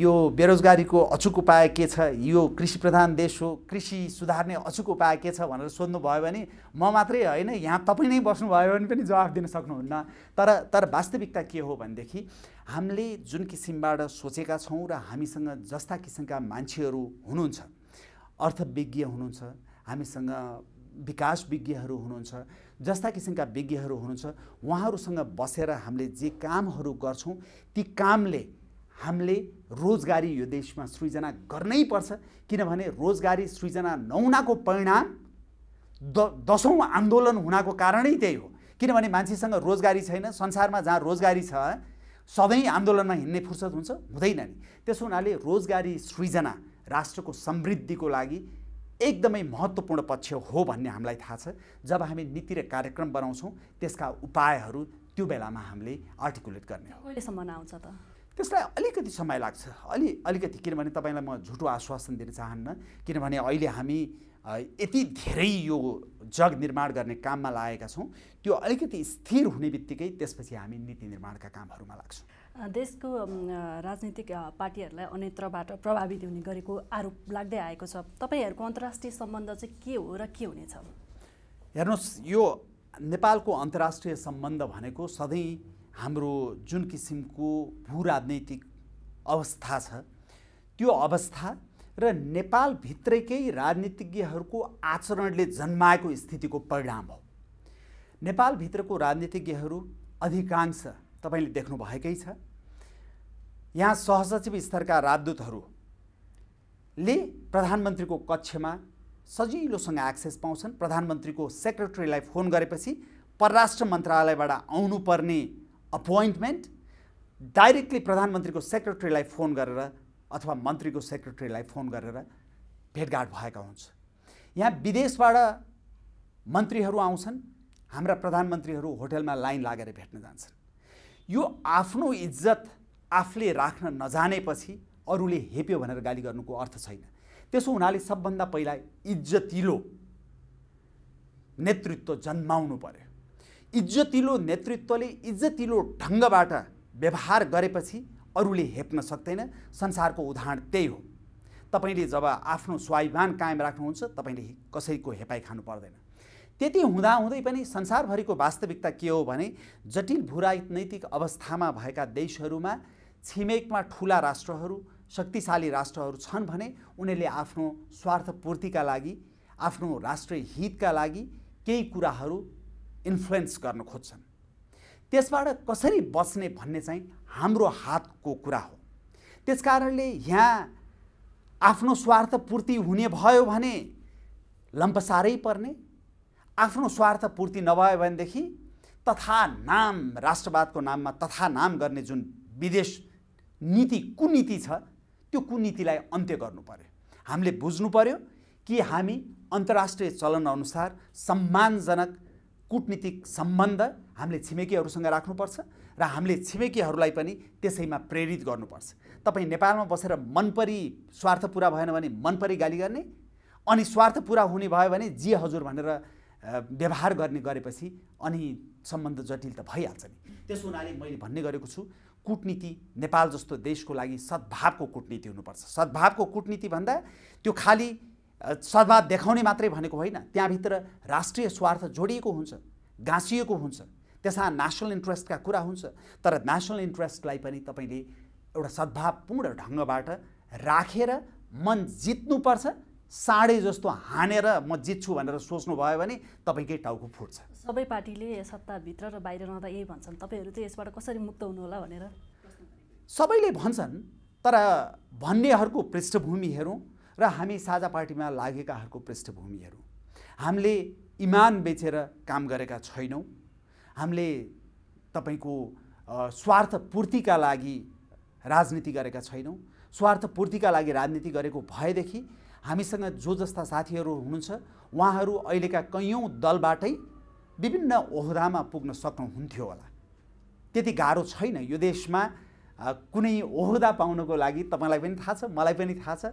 यो बेरोजगारीको अचुक उपाय के छ यो कृषि प्रधान देश हो कृषि सुधार्ने अचुक उपाय के छ भनेर सोध्नुभयो भने म मात्रै होइन यहाँ तपाईँ नै बस्नुभयो भने पनि जवाफ दिन सक्नुहुन्न तर तर वास्तविकता के हो भनेदेखि हामीले जुन किसिमबाट सोचेका छौँ र हामीसँग जस्ता किसिमका मान्छेहरू हुनुहुन्छ अर्थविज्ञ हुनुहुन्छ हामीसँग विकास विज्ञहरू हुनुहुन्छ जस्ता किसिमका विज्ञहरू हुनुहुन्छ उहाँहरूसँग बसेर हामीले जे कामहरू गर्छौँ ती कामले हामीले रोजगारी यो देशमा सृजना गर्नै पर्छ किनभने रोजगारी सृजना नहुनाको परिणाम द दसौँ आन्दोलन हुनाको कारणै त्यही हो किनभने मान्छेसँग रोजगारी छैन संसारमा जहाँ रोजगारी छ सधैँ आन्दोलनमा हिँड्ने फुर्सद हुन्छ हुँदैन नि त्यसो हुनाले रोजगारी सृजना राष्ट्रको समृद्धिको लागि एकदमै महत्त्वपूर्ण पक्ष हो भन्ने हामीलाई थाहा छ जब हामी नीति र कार्यक्रम बनाउँछौँ त्यसका उपायहरू त्यो बेलामा हामीले आर्टिकुलेट गर्ने हो कहिलेसम्म आउँछ त त्यसलाई अलिकति समय लाग्छ अलि अलिकति किनभने तपाईँलाई म झुटो आश्वासन दिन चाहन्न किनभने अहिले हामी यति धेरै यो जग निर्माण गर्ने काममा लागेका छौँ त्यो अलिकति स्थिर हुने बित्तिकै त्यसपछि हामी नीति निर्माणका कामहरूमा लाग्छौँ देशको राजनीतिक पार्टीहरूलाई अन्यत्रबाट प्रभावित हुने गरेको आरोप लाग्दै आएको छ तपाईँहरूको अन्तर्राष्ट्रिय सम्बन्ध चाहिँ के हो र के हुनेछ हेर्नुहोस् यो नेपालको अन्तर्राष्ट्रिय सम्बन्ध भनेको सधैँ हाम्रो जुन किसिमको भू राजनैतिक अवस्था छ त्यो अवस्था र नेपालभित्रैकै राजनीतिज्ञहरूको आचरणले जन्माएको स्थितिको परिणाम हो नेपालभित्रको राजनीतिज्ञहरू अधिकांश तपाईँले देख्नु भएकै छ यहाँ सहसचिव स्तरका राजदूतहरूले प्रधानमन्त्रीको कक्षमा सजिलोसँग एक्सेस पाउँछन् प्रधानमन्त्रीको सेक्रेटरीलाई फोन गरेपछि परराष्ट्र मन्त्रालयबाट आउनुपर्ने अपोइन्टमेन्ट डाइरेक्टली प्रधानमन्त्रीको सेक्रेटरीलाई फोन गरेर अथवा मन्त्रीको सेक्रेटरीलाई फोन गरेर भेटघाट भएका हुन्छ यहाँ विदेशबाट मन्त्रीहरू आउँछन् हाम्रा प्रधानमन्त्रीहरू होटलमा लाइन लागेर भेट्न जान्छन् यो आफ्नो इज्जत आफूले राख्न नजानेपछि अरूले हेप्यो भनेर गाली गर्नुको अर्थ छैन त्यसो हुनाले सबभन्दा पहिला इज्जतिलो नेतृत्व जन्माउनु पर्यो इज्जतिलो नेतृत्वले इज्जतिलो ढङ्गबाट व्यवहार गरेपछि अरूले हेप्न सक्दैन संसारको उदाहरण त्यही हो तपाईँले जब आफ्नो स्वाभिमान कायम राख्नुहुन्छ तपाईँले कसैको हेपाइ खानु पर्दैन त्यति हुँदाहुँदै पनि संसारभरिको वास्तविकता के हो भने जटिल भूराजनैतिक अवस्थामा भएका देशहरूमा छिमेकमा ठुला राष्ट्रहरू शक्तिशाली राष्ट्रहरू छन् भने उनीहरूले आफ्नो स्वार्थपूर्तिका लागि आफ्नो राष्ट्रिय हितका लागि केही कुराहरू इन्फ्लुएन्स गर्न खोज्छन् त्यसबाट कसरी बस्ने भन्ने चाहिँ हाम्रो हातको कुरा हो त्यसकारणले यहाँ आफ्नो स्वार्थपूर्ति हुने भयो भने लम्पसारै पर्ने आफ्नो स्वार्थ पूर्ति नभयो भनेदेखि तथा नाम राष्ट्रवादको नाममा तथा नाम गर्ने जुन विदेश नीति नीति छ त्यो कुनीतिलाई अन्त्य गर्नु पर्यो हामीले बुझ्नु पर्यो कि हामी अन्तर्राष्ट्रिय चलन अनुसार सम्मानजनक कुटनीतिक सम्बन्ध हामीले छिमेकीहरूसँग राख्नुपर्छ र हामीले छिमेकीहरूलाई पनि त्यसैमा प्रेरित गर्नुपर्छ तपाईँ नेपालमा बसेर मनपरी स्वार्थ पुरा भएन भने मनपरी गाली गर्ने अनि स्वार्थ पुरा हुने भयो भने जे हजुर भनेर व्यवहार गर्ने गरेपछि अनि सम्बन्ध जटिल त भइहाल्छ नि त्यसो हुनाले मैले भन्ने गरेको छु कुटनीति नेपाल जस्तो देशको लागि सद्भावको कुटनीति हुनुपर्छ सद्भावको कुटनीति भन्दा त्यो खालि सद्भाव देखाउने मात्रै भनेको होइन त्यहाँभित्र राष्ट्रिय स्वार्थ जोडिएको हुन्छ गाँसिएको हुन्छ त्यसमा नेसनल इन्ट्रेस्टका कुरा हुन्छ तर नेसनल इन्ट्रेस्टलाई पनि तपाईँले एउटा सद्भावपूर्ण ढङ्गबाट राखेर मन जित्नुपर्छ साँडे जस्तो हानेर म जित्छु भनेर सोच्नु भयो भने तपाईँकै टाउको फुट्छ सबै पार्टीले सत्ताभित्र र बाहिर रहँदा यही भन्छन् तपाईँहरू चाहिँ यसबाट कसरी मुक्त हुनु होला भनेर सबैले भन्छन् तर भन्नेहरूको पृष्ठभूमि हेरौँ र हामी साझा पार्टीमा लागेकाहरूको पृष्ठभूमि हेरौँ हामीले इमान बेचेर काम गरेका छैनौँ हामीले तपाईँको स्वार्थपूर्तिका लागि राजनीति गरेका छैनौँ स्वार्थपूर्तिका लागि राजनीति गरेको भएदेखि हामीसँग जो जस्ता साथीहरू हुनुहुन्छ उहाँहरू अहिलेका कैयौँ दलबाटै विभिन्न ओहदामा पुग्न सक्नुहुन्थ्यो होला त्यति गाह्रो छैन यो देशमा कुनै ओहदा पाउनको लागि तपाईँलाई पनि थाहा छ मलाई पनि थाहा छ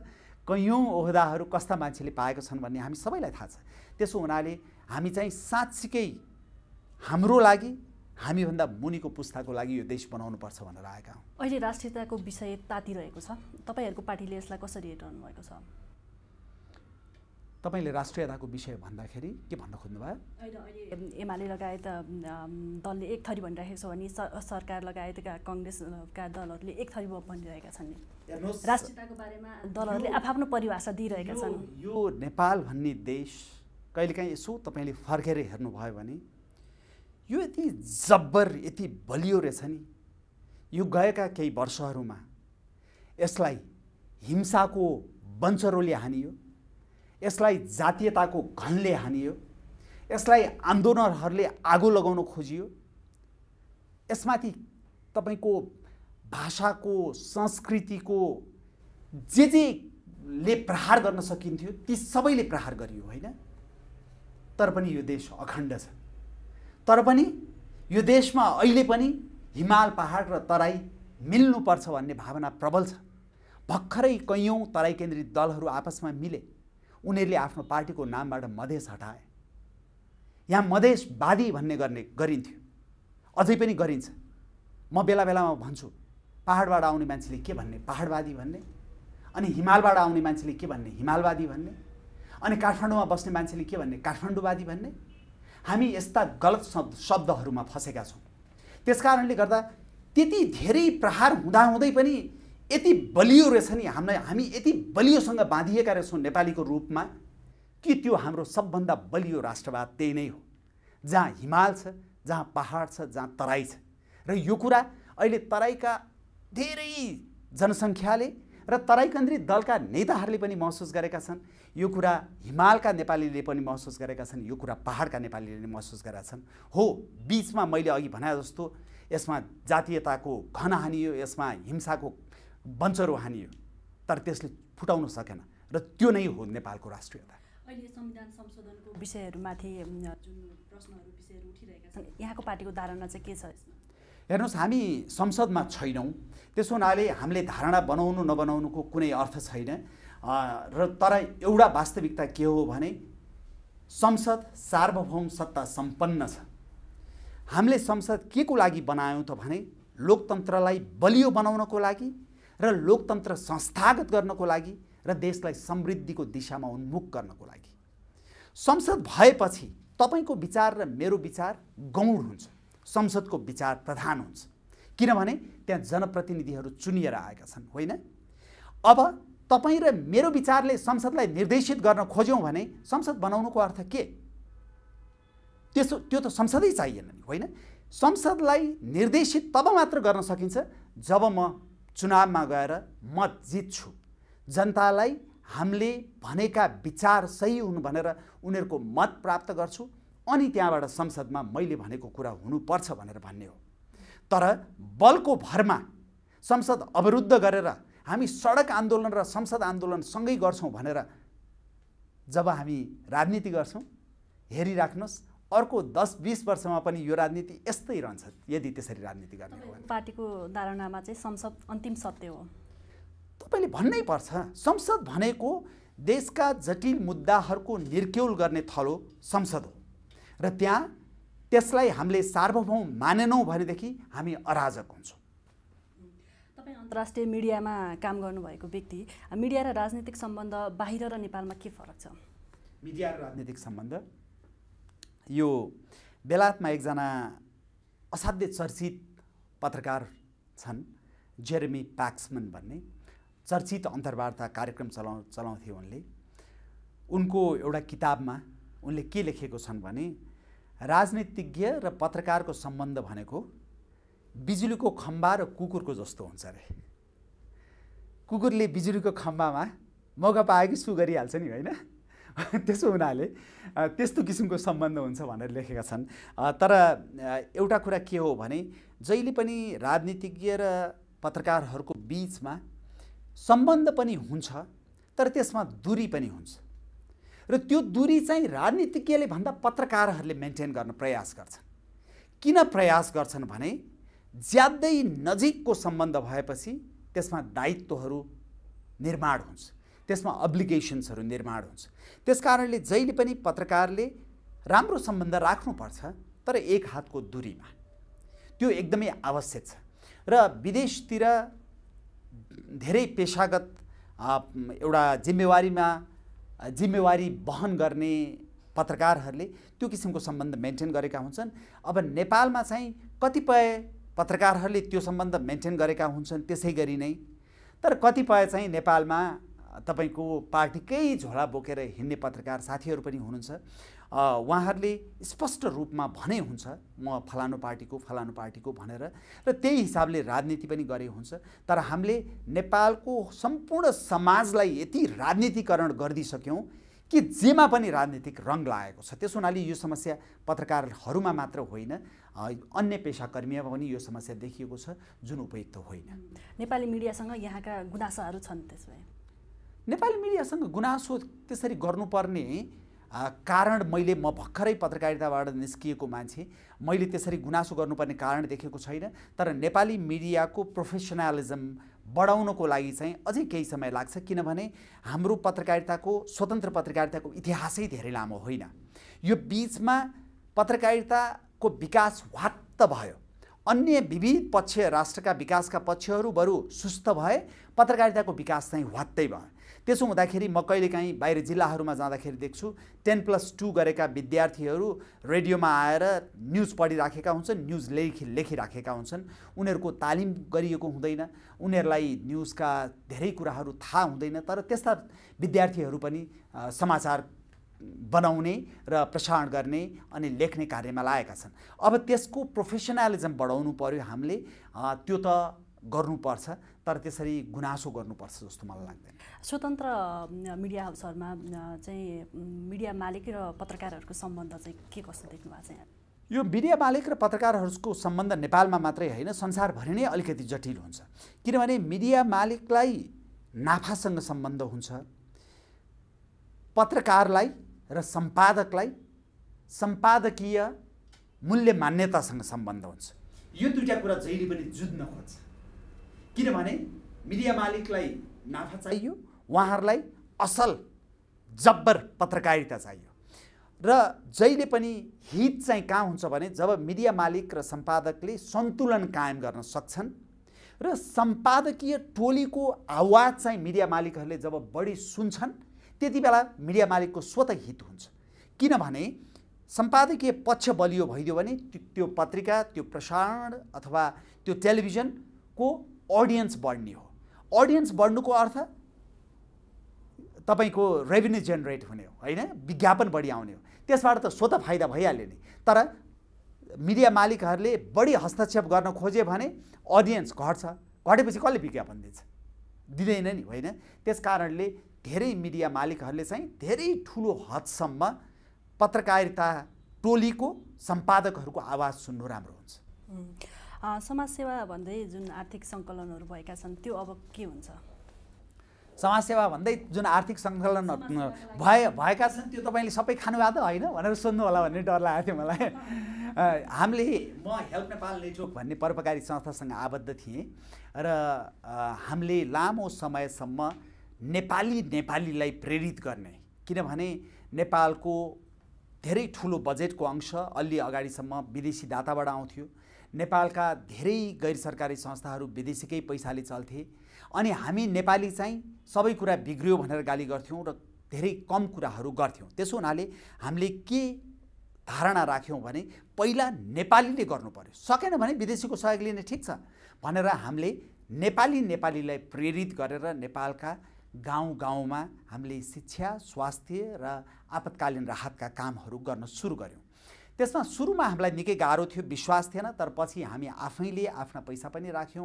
कैयौँ ओहदाहरू कस्ता मान्छेले पाएका छन् भन्ने हामी सबैलाई थाहा छ त्यसो हुनाले हामी चाहिँ साँच्चीकै हाम्रो लागि हामीभन्दा मुनिको पुस्ताको लागि यो देश बनाउनुपर्छ भनेर आएका हौँ अहिले राष्ट्रियताको विषय तातिरहेको छ तपाईँहरूको पार्टीले यसलाई कसरी हेरिरहनु भएको छ तपाईँले राष्ट्रियताको विषय भन्दाखेरि के भन्न खोज्नुभयो एमाले लगायत दलले एक थरी भनिरहेको छ भने सरकार लगायतका कङ्ग्रेसका दलहरूले एक थरी भनिरहेका छन् राष्ट्रियताको बारेमा दलहरूले आफ्नो परिभाषा दिइरहेका छन् यो नेपाल भन्ने देश कहिलेकाहीँ यसो तपाईँले फर्केर हेर्नुभयो भने यो यति जब्बर यति बलियो रहेछ नि यो गएका केही वर्षहरूमा यसलाई हिंसाको बन्चरोले हानियो यसलाई जातीयताको घनले हानियो यसलाई आन्दोलनहरूले आगो लगाउन खोजियो यसमाथि तपाईँको भाषाको संस्कृतिको जे जेले प्रहार गर्न सकिन्थ्यो ती सबैले प्रहार गरियो होइन तर पनि यो देश अखण्ड छ तर पनि यो देशमा अहिले पनि हिमाल पहाड र तराई मिल्नुपर्छ भन्ने भावना प्रबल छ भर्खरै कैयौँ तराई केन्द्रित दलहरू आपसमा मिले उनीहरूले आफ्नो पार्टीको नामबाट मधेस हटाए यहाँ मधेसवादी भन्ने गर्ने गरिन्थ्यो अझै पनि गरिन्छ म बेला बेलामा भन्छु पाहाडबाट आउने मान्छेले के भन्ने पाहाडवादी भन्ने अनि हिमालबाट आउने मान्छेले के भन्ने हिमालवादी भन्ने अनि काठमाडौँमा बस्ने मान्छेले के भन्ने काठमाडौँवादी भन्ने हामी यस्ता गलत शब्द शब्दहरूमा फँसेका छौँ त्यस कारणले गर्दा त्यति धेरै प्रहार हुँदाहुँदै पनि यति बलियो रहेछ नि हामीलाई हामी यति बलियोसँग बाँधिएका रहेछौँ नेपालीको रूपमा कि त्यो हाम्रो सबभन्दा बलियो राष्ट्रवाद त्यही नै हो जहाँ हिमाल छ जहाँ पहाड छ जहाँ तराई छ र यो कुरा अहिले तराईका धेरै जनसङ्ख्याले र तराई केन्द्रित दलका नेताहरूले पनि महसुस गरेका छन् यो कुरा हिमालका नेपालीले पनि महसुस गरेका छन् यो कुरा पहाडका नेपालीले पनि महसुस गरेका छन् हो बिचमा मैले अघि भने जस्तो यसमा जातीयताको घन हानियो यसमा हिंसाको भन्छ हानियो तर त्यसले फुटाउन सकेन र त्यो नै हो नेपालको राष्ट्रियता अहिले संविधान संशोधनको विषयहरूमाथि जुन प्रश्नहरू विषयहरू उठिरहेका छन् यहाँको पार्टीको धारणा चाहिँ के छ हेर्नुहोस् हामी संसदमा छैनौँ त्यसो हुनाले हामीले धारणा बनाउनु नबनाउनुको कुनै अर्थ छैन र तर एउटा वास्तविकता के हो भने संसद सार्वभौम सत्ता सम्पन्न छ हामीले संसद के को लागि बनायौँ त भने लोकतन्त्रलाई बलियो बनाउनको लागि र लोकतन्त्र संस्थागत गर्नको लागि र देशलाई समृद्धिको दिशामा उन्मुख गर्नको लागि संसद भएपछि तपाईँको विचार र मेरो विचार गौण हुन्छ संसदको विचार प्रधान हुन्छ किनभने त्यहाँ जनप्रतिनिधिहरू चुनिएर आएका छन् होइन अब तपाईँ र मेरो विचारले संसदलाई निर्देशित गर्न खोज्यौँ भने संसद बनाउनुको अर्थ के त्यसो त्यो त संसदै चाहिएन नि होइन संसदलाई निर्देशित तब मात्र गर्न सकिन्छ जब म चुनावमा गएर मत जित्छु जनतालाई हामीले भनेका विचार सही हुन् भनेर उनीहरूको मत प्राप्त गर्छु अनि त्यहाँबाट संसदमा मैले भनेको कुरा हुनुपर्छ भनेर भन्ने हो तर बलको भरमा संसद अवरुद्ध गरेर हामी सडक आन्दोलन र संसद आन्दोलन सँगै गर्छौँ भनेर जब हामी राजनीति गर्छौँ हेरिराख्नुहोस् अर्को दस बिस वर्षमा पनि यो राजनीति यस्तै रहन्छ यदि त्यसरी राजनीति गर्ने हो पार्टीको धारणामा चाहिँ संसद अन्तिम सत्य हो तपाईँले भन्नै पर्छ संसद भनेको देशका जटिल मुद्दाहरूको निर्क्यौल गर्ने थलो संसद हो र त्यहाँ त्यसलाई हामीले सार्वभौम मानेनौँ भनेदेखि हामी अराजक हुन्छौँ तपाईँ अन्तर्राष्ट्रिय मिडियामा काम गर्नुभएको व्यक्ति मिडिया र राजनीतिक सम्बन्ध बाहिर र नेपालमा के फरक छ मिडिया र राजनीतिक सम्बन्ध यो बेलायतमा एकजना असाध्य चर्चित पत्रकार छन् जेरमी प्याक्समन भन्ने चर्चित अन्तर्वार्ता कार्यक्रम चलाउ चलाउँथे उनले उनको एउटा किताबमा उनले के लेखेको छन् भने राजनीतिज्ञ र पत्रकारको सम्बन्ध भनेको बिजुलीको खम्बा र कुकुरको जस्तो हुन्छ अरे कुकुरले बिजुलीको खम्बामा मौका पाएकै सु गरिहाल्छ नि होइन त्यसो हुनाले त्यस्तो किसिमको सम्बन्ध हुन्छ भनेर लेखेका छन् तर एउटा कुरा के हो भने जहिले पनि राजनीतिज्ञ र पत्रकारहरूको बिचमा सम्बन्ध पनि हुन्छ तर त्यसमा दूरी पनि हुन्छ र त्यो दूरी चाहिँ राजनीतिज्ञले भन्दा पत्रकारहरूले मेन्टेन गर्न प्रयास गर्छन् किन प्रयास गर्छन् भने ज्यादै नजिकको सम्बन्ध भएपछि त्यसमा दायित्वहरू निर्माण हुन्छ त्यसमा अब्लिगेसन्सहरू निर्माण हुन्छ त्यस कारणले जहिले पनि पत्रकारले राम्रो सम्बन्ध राख्नुपर्छ तर एक हातको दुरीमा त्यो एकदमै आवश्यक छ र विदेशतिर धेरै पेसागत एउटा जिम्मेवारीमा जिम्मेवारी वहन गर्ने पत्रकारहरूले त्यो किसिमको सम्बन्ध मेन्टेन गरेका हुन्छन् अब नेपालमा चाहिँ कतिपय पत्रकारहरूले त्यो सम्बन्ध मेन्टेन गरेका हुन्छन् त्यसै गरी नै तर कतिपय चाहिँ नेपालमा तपाईँको पार्टीकै झोला बोकेर हिँड्ने पत्रकार साथीहरू पनि हुनुहुन्छ उहाँहरूले स्पष्ट रूपमा भने हुन्छ म फलानु पार्टीको फलानु पार्टीको भनेर र त्यही हिसाबले राजनीति पनि गरे हुन्छ तर हामीले नेपालको सम्पूर्ण समाजलाई यति राजनीतिकरण गरिदिइसक्यौँ कि जेमा पनि राजनीतिक रङ लागेको छ त्यस हुनाले यो समस्या पत्रकारहरूमा मात्र होइन अन्य पेसाकर्मीमा पनि यो समस्या देखिएको छ जुन उपयुक्त होइन नेपाली मिडियासँग यहाँका गुनासाहरू छन् त्यसमा नेपाली मिडियासँग गुनासो त्यसरी गर्नुपर्ने कारण मैले म भर्खरै पत्रकारिताबाट निस्किएको मान्छे मैले त्यसरी गुनासो गर्नुपर्ने कारण देखेको छैन तर नेपाली मिडियाको प्रोफेसनालिजम बढाउनको लागि चाहिँ अझै केही समय लाग्छ किनभने हाम्रो पत्रकारिताको स्वतन्त्र पत्रकारिताको इतिहासै धेरै लामो होइन यो बिचमा पत्रकारिताको विकास वात्त भयो अन्य विविध पक्ष राष्ट्रका विकासका पक्षहरू बरु सुस्त भए पत्रकारिताको विकास चाहिँ वात्तै भयो त्यसो हुँदाखेरि म कहिलेकाहीँ बाहिर जिल्लाहरूमा जाँदाखेरि देख्छु टेन प्लस टू गरेका विद्यार्थीहरू रेडियोमा आएर न्युज पढिराखेका हुन्छन् न्युज लेखि लेखिराखेका हुन्छन् उनीहरूको तालिम गरिएको हुँदैन उनीहरूलाई न्युजका धेरै कुराहरू थाहा हुँदैन तर त्यस्ता विद्यार्थीहरू पनि समाचार बनाउने र प्रसारण गर्ने अनि लेख्ने कार्यमा लागेका छन् अब त्यसको प्रोफेसनालिजम बढाउनु पऱ्यो हामीले त्यो त गर्नुपर्छ तर त्यसरी गुनासो गर्नुपर्छ जस्तो मलाई लाग्दैन स्वतन्त्र मिडिया हाउसहरूमा चाहिँ मिडिया मालिक र पत्रकारहरूको सम्बन्ध चाहिँ के कस्तो देख्नु भएको छ यो मिडिया मालिक र पत्रकारहरूको सम्बन्ध नेपालमा मात्रै होइन संसारभरि नै अलिकति जटिल हुन्छ किनभने मिडिया मालिकलाई नाफासँग सम्बन्ध हुन्छ पत्रकारलाई र सम्पादकलाई सम्पादकीय मूल्य मान्यतासँग सम्बन्ध हुन्छ यो दुइटा कुरा जहिले पनि जुझ्न खोज्छ किनभने मिडिया मालिकलाई नाफा चाहियो उहाँहरूलाई असल जब्बर पत्रकारिता चाहियो र जहिले पनि हित चाहिँ कहाँ हुन्छ भने जब मिडिया मालिक र सम्पादकले सन्तुलन कायम गर्न सक्छन् र सम्पादकीय टोलीको आवाज चाहिँ मिडिया मालिकहरूले जब बढी सुन्छन् त्यति बेला मिडिया मालिकको स्वत हित हुन्छ किनभने सम्पादकीय पक्ष बलियो भइदियो भने त्यो पत्रिका त्यो प्रसारण अथवा त्यो टेलिभिजनको अडियन्स बढ्ने हो अडियन्स बढ्नुको अर्थ तपाईँको रेभेन्यू जेनेरेट हुने हो होइन विज्ञापन बढी आउने हो त्यसबाट त स्वतः फाइदा भइहाल्यो नि तर मिडिया मालिकहरूले बढी हस्तक्षेप गर्न खोज्यो भने अडियन्स घट्छ घटेपछि कसले विज्ञापन दिन्छ दिँदैन नि होइन त्यस कारणले धेरै मिडिया मालिकहरूले चाहिँ धेरै ठुलो हदसम्म पत्रकारिता टोलीको सम्पादकहरूको आवाज सुन्नु राम्रो हुन्छ समाजसेवा भन्दै जुन आर्थिक सङ्कलनहरू भएका छन् त्यो अब के हुन्छ समाजसेवा भन्दै जुन आर्थिक सङ्कलन भए भएका छन् त्यो तपाईँले सबै खानुभएको त होइन भनेर सोध्नु होला भन्ने डर लागेको थियो मलाई हामीले म हेल्प नेपाल नेटवर्क भन्ने परोपकारी संस्थासँग आबद्ध थिएँ र हामीले लामो समयसम्म नेपाली नेपालीलाई प्रेरित गर्ने किनभने नेपालको धेरै ठुलो बजेटको अंश अलि अगाडिसम्म विदेशी दाताबाट आउँथ्यो नेपालका धेरै गैर सरकारी संस्थाहरू विदेशीकै पैसाले चल्थे अनि हामी नेपाली चाहिँ सबै कुरा बिग्रियो भनेर गाली गर्थ्यौँ र धेरै कम कुराहरू गर्थ्यौँ त्यसो हुनाले हामीले के धारणा राख्यौँ भने पहिला नेपालीले गर्नु पर्यो सकेन भने विदेशीको सहयोग लिने ठिक छ भनेर हामीले नेपाली नेपालीलाई प्रेरित गरेर नेपालका गाउँ गाउँमा हामीले शिक्षा स्वास्थ्य र आपतकालीन राहतका कामहरू गर्न सुरु गऱ्यौँ त्यसमा सुरुमा हामीलाई निकै गाह्रो थियो विश्वास थिएन तर पछि हामी आफैले आफ्ना पैसा पनि राख्यौँ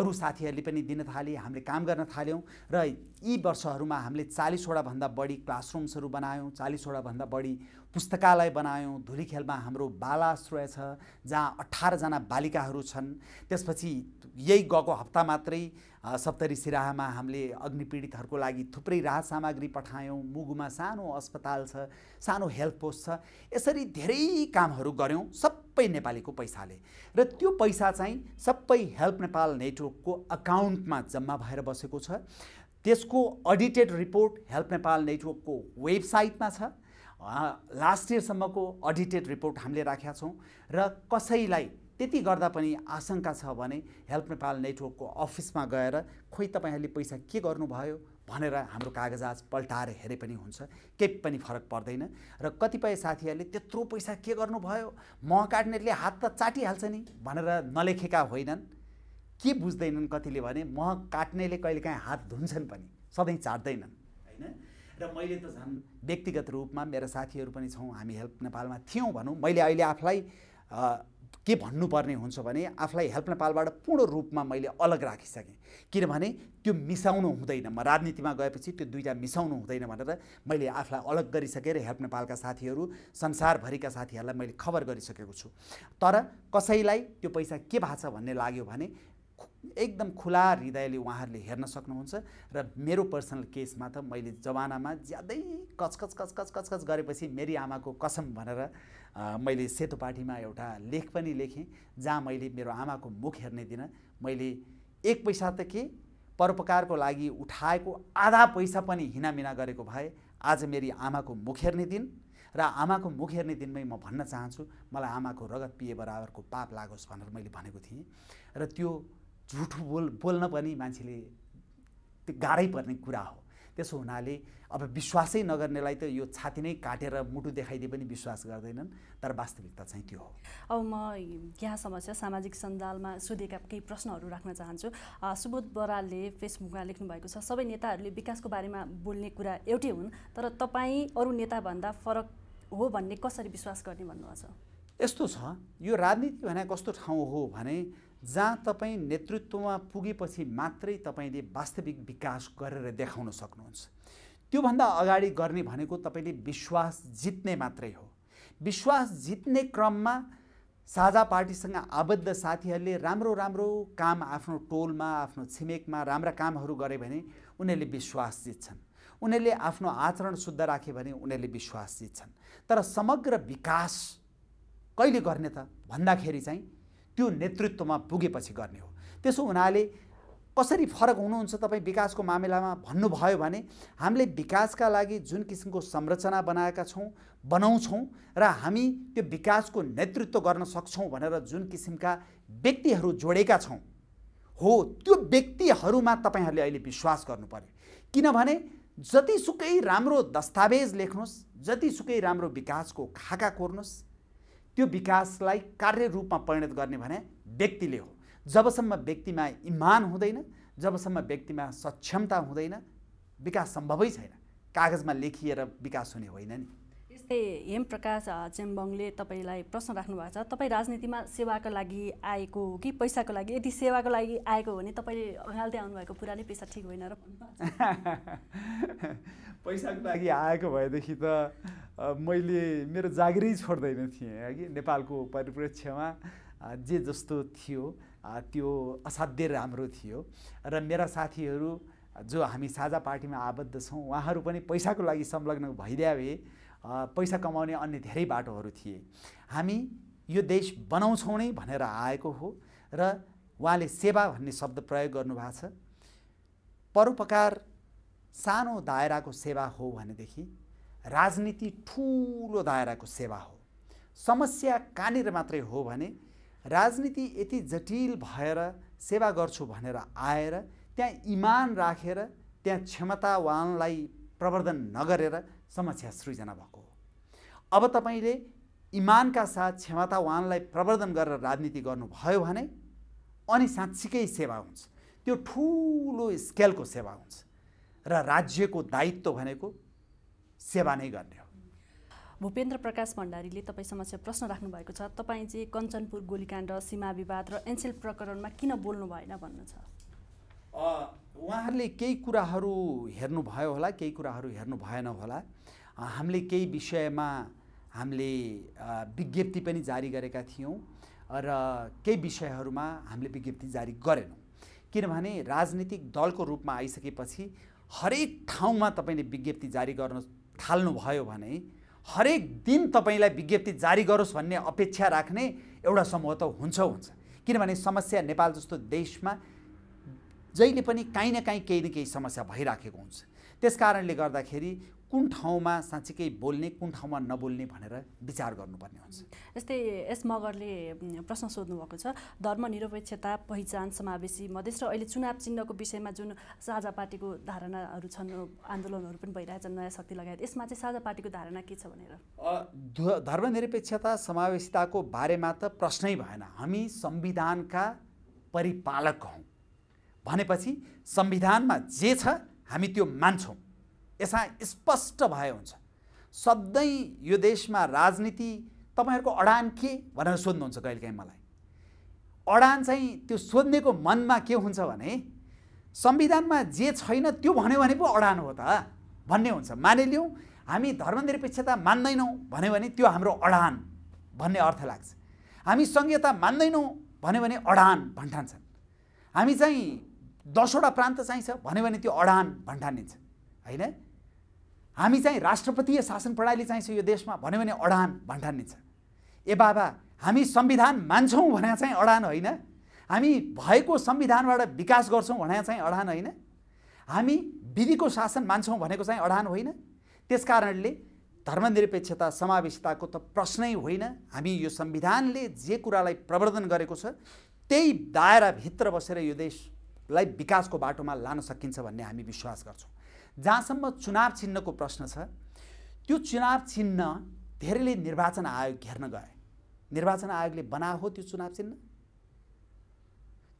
अरू साथीहरूले पनि दिन थाले हामीले काम गर्न थाल्यौँ र यी वर्षहरूमा हामीले चालिसवटा भन्दा बढी क्लासरुम्सहरू बनायौँ चालिसवटा भन्दा बढी पुस्तकालय बनायौँ धुलीखेलमा हाम्रो बालाश्रय छ जहाँ अठारजना बालिकाहरू छन् त्यसपछि यही गएको हप्ता मात्रै सप्तरी सिराहामा हामीले अग्निपीडितहरूको लागि थुप्रै राहत सामग्री पठायौँ मुगुमा सानो अस्पताल छ सानो हेल्थ पोस्ट छ यसरी धेरै कामहरू गऱ्यौँ सबै नेपालीको पैसाले र त्यो पैसा चाहिँ सबै हेल्प नेपाल नेटवर्कको अकाउन्टमा जम्मा भएर बसेको छ त्यसको अडिटेड रिपोर्ट हेल्प नेपाल नेटवर्कको वेबसाइटमा छ लास्ट इयरसम्मको अडिटेड रिपोर्ट हामीले राखेका छौँ र कसैलाई त्यति गर्दा पनि आशंका छ भने हेल्प नेपाल नेटवर्कको अफिसमा गएर खोइ तपाईँहरूले पैसा के गर्नुभयो भनेर हाम्रो कागजात पल्टाएर हेरे पनि हुन्छ केही पनि फरक पर्दैन र कतिपय साथीहरूले त्यत्रो पैसा के गर्नुभयो मह काट्नेले हात त चाटिहाल्छ नि भनेर नलेखेका होइनन् के बुझ्दैनन् कतिले भने मह काट्नेले कहिलेकाहीँ हात धुन्छन् पनि सधैँ चाट्दैनन् होइन र मैले त झन् व्यक्तिगत रूपमा मेरा साथीहरू पनि छौँ हामी हेल्प नेपालमा थियौँ भनौँ मैले अहिले आफूलाई के भन्नुपर्ने हुन्छ भने आफूलाई हेल्प नेपालबाट पूर्ण रूपमा मैले अलग राखिसकेँ किनभने त्यो मिसाउनु हुँदैन म राजनीतिमा गएपछि त्यो दुईवटा मिसाउनु हुँदैन भनेर मैले आफूलाई अलग र हेल्प नेपालका साथीहरू संसारभरिका साथीहरूलाई मैले खबर गरिसकेको छु तर कसैलाई त्यो पैसा के भएको छ भन्ने लाग्यो भने एकदम खुला हृदयले उहाँहरूले हेर्न सक्नुहुन्छ र मेरो पर्सनल केसमा त मैले जमानामा ज्यादै कचकच कचकच कचकच गरेपछि मेरी आमाको कसम भनेर मैले सेतो पार्टीमा एउटा लेख पनि लेखेँ जहाँ मैले मेरो आमाको मुख हेर्ने दिन मैले एक पैसा त के परोपकारको लागि उठाएको आधा पैसा पनि हिनामिना गरेको भए आज मेरी आमाको मुख हेर्ने दिन र आमाको मुख हेर्ने दिनमै म भन्न चाहन्छु मलाई आमाको रगत पिए बराबरको पाप लागोस् भनेर मैले भनेको थिएँ र त्यो झुठो बोल बोल्न पनि मान्छेले त्यो गाह्रै पर्ने कुरा हो त्यसो हुनाले अब विश्वासै नगर्नेलाई त यो छाती नै काटेर मुटु देखाइदिए पनि विश्वास गर्दैनन् तर वास्तविकता चाहिँ त्यो हो अब म यहाँ समस्या सामाजिक सञ्जालमा सोधेका केही प्रश्नहरू राख्न चाहन्छु सुबोध बरालले फेसबुकमा लेख्नुभएको छ सबै नेताहरूले विकासको बारेमा बोल्ने कुरा एउटै हुन् तर तपाईँ अरू नेताभन्दा फरक हो भन्ने कसरी विश्वास गर्ने भन्नुभएको छ यस्तो छ यो राजनीति भने कस्तो ठाउँ हो भने जहाँ तपाईँ नेतृत्वमा पुगेपछि मात्रै तपाईँले वास्तविक विकास गरेर देखाउन सक्नुहुन्छ त्योभन्दा अगाडि गर्ने भनेको तपाईँले विश्वास जित्ने मात्रै हो विश्वास जित्ने क्रममा साझा पार्टीसँग आबद्ध साथीहरूले राम्रो राम्रो काम आफ्नो टोलमा आफ्नो छिमेकमा राम्रा कामहरू गरे भने उनीहरूले विश्वास जित्छन् उनीहरूले आफ्नो आचरण शुद्ध राखे भने उनीहरूले विश्वास जित्छन् तर समग्र विकास कहिले गर्ने त भन्दाखेरि चाहिँ त्यो नेतृत्वमा पुगेपछि गर्ने हो त्यसो हुनाले कसरी फरक हुनुहुन्छ तपाईँ विकासको मामिलामा भन्नुभयो भने हामीले विकासका लागि जुन किसिमको संरचना बनाएका छौँ बनाउँछौँ र हामी त्यो विकासको नेतृत्व गर्न सक्छौँ भनेर जुन किसिमका व्यक्तिहरू जोडेका छौँ हो त्यो व्यक्तिहरूमा तपाईँहरूले अहिले विश्वास गर्नु पऱ्यो किनभने जतिसुकै राम्रो दस्तावेज लेख्नुहोस् जतिसुकै राम्रो विकासको खाका कोर्नुहोस् त्यो विकासलाई कार्य रूपमा परिणत गर्ने भने व्यक्तिले हो जबसम्म व्यक्तिमा इमान हुँदैन जबसम्म व्यक्तिमा सक्षमता हुँदैन विकास सम्भवै छैन कागजमा लेखिएर विकास हुने होइन नि ए हेम प्रकाश चेम्बङले तपाईँलाई प्रश्न राख्नु भएको छ तपाईँ राजनीतिमा सेवाको लागि आएको हो कि पैसाको लागि यदि सेवाको लागि आएको हो भने तपाईँले अँगाल्दै आउनुभएको पुरानै पैसा ठिक होइन र पैसाको लागि आएको भएदेखि त मैले मेरो जागिरै छोड्दैन थिएँ कि नेपालको परिप्रेक्ष्यमा जे जस्तो थियो त्यो असाध्य राम्रो थियो र मेरा साथीहरू जो हामी साझा पार्टीमा आबद्ध छौँ उहाँहरू पनि पैसाको लागि संलग्न भइदिए पैसा कमाउने अन्य धेरै बाटोहरू थिए हामी यो देश बनाउँछौँ नै भनेर आएको हो र उहाँले सेवा भन्ने शब्द प्रयोग गर्नुभएको छ परोपकार सानो दायराको सेवा हो भनेदेखि राजनीति ठुलो दायराको सेवा हो समस्या कहाँनिर मात्रै हो भने राजनीति यति जटिल भएर सेवा गर्छु भनेर आएर त्यहाँ इमान राखेर त्यहाँ क्षमतावानलाई प्रवर्धन नगरेर समस्या सृजना भएको अब तपाईँले इमानका साथ क्षमतावानलाई प्रवर्धन गरेर राजनीति गर्नुभयो भने अनि साँच्चीकै सेवा हुन्छ त्यो ठुलो स्केलको सेवा हुन्छ र राज्यको दायित्व भनेको सेवा नै गर्ने हो भूपेन्द्र प्रकाश भण्डारीले तपाईँ समक्ष प्रश्न राख्नु भएको छ तपाईँ चाहिँ कञ्चनपुर गोलीकाण्ड सीमा विवाद र एनसेल प्रकरणमा किन बोल्नु भएन भन्नु छ उहाँहरूले केही कुराहरू हेर्नुभयो होला केही कुराहरू हेर्नु भएन होला हामीले केही विषयमा हामीले विज्ञप्ति पनि जारी गरेका थियौँ र केही विषयहरूमा हामीले विज्ञप्ति जारी गरेनौँ किनभने राजनीतिक दलको रूपमा आइसकेपछि हरेक ठाउँमा तपाईँले विज्ञप्ति जारी गर्न थाल्नुभयो भने हरेक दिन तपाईँलाई विज्ञप्ति जारी गरोस् भन्ने अपेक्षा राख्ने एउटा समूह त हुन्छ हुन्छ किनभने समस्या नेपाल जस्तो देशमा जहिले पनि काहीँ न काहीँ केही न केही समस्या भइराखेको हुन्छ त्यस कारणले गर्दाखेरि कुन ठाउँमा साँच्चीकै बोल्ने कुन ठाउँमा नबोल्ने भनेर विचार गर्नुपर्ने हुन्छ यस्तै एस मगरले प्रश्न सोध्नुभएको छ धर्मनिरपेक्षता पहिचान समावेशी मधेस र अहिले चुनाव चिन्हको विषयमा जुन साझा पार्टीको धारणाहरू छन् आन्दोलनहरू पनि भइरहेछन् नयाँ शक्ति लगायत यसमा चाहिँ साझा पार्टीको धारणा के छ भनेर धर्मनिरपेक्षता समावेशिताको बारेमा त प्रश्नै भएन हामी संविधानका परिपालक हौँ भनेपछि संविधानमा जे छ हामी त्यो मान्छौँ यसमा स्पष्ट भए हुन्छ सधैँ यो देशमा राजनीति तपाईँहरूको अडान के भनेर सोध्नुहुन्छ कहिलेकाहीँ मलाई अडान चाहिँ त्यो सोध्नेको मनमा के हुन्छ भने संविधानमा जे छैन त्यो भन्यो भने पो अडान हो त भन्ने हुन्छ मानिलिउँ हामी धर्मनिरपेक्षता मान्दैनौँ भन्यो भने त्यो हाम्रो अडान भन्ने अर्थ लाग्छ हामी सङ्घीयता मान्दैनौँ भन्यो भने अडान भन्ठान्छन् हामी चाहिँ दसवटा प्रान्त चाहिन्छ भन्यो भने त्यो अडान भन्ठानिन्छ होइन हामी चाहिँ राष्ट्रपतीय शासन प्रणाली चाहिन्छ यो देशमा भन्यो भने अडान भन्ठानिन्छ ए बाबा हामी संविधान मान्छौँ भने चाहिँ अडान होइन हामी भएको संविधानबाट विकास गर्छौँ भने चाहिँ अडान होइन हामी विधिको शासन मान्छौँ भनेको चाहिँ अडान होइन त्यस कारणले धर्मनिरपेक्षता समावेशिताको त प्रश्नै होइन हामी यो संविधानले जे कुरालाई प्रवर्धन गरेको छ त्यही दायराभित्र बसेर यो देश लाई विकासको बाटोमा लान सकिन्छ भन्ने हामी विश्वास गर्छौँ जहाँसम्म चुनाव चिन्हको प्रश्न छ त्यो चुनाव चिन्ह धेरैले निर्वाचन आयोग घेर्न गए निर्वाचन आयोगले बना हो त्यो चुनाव चिन्ह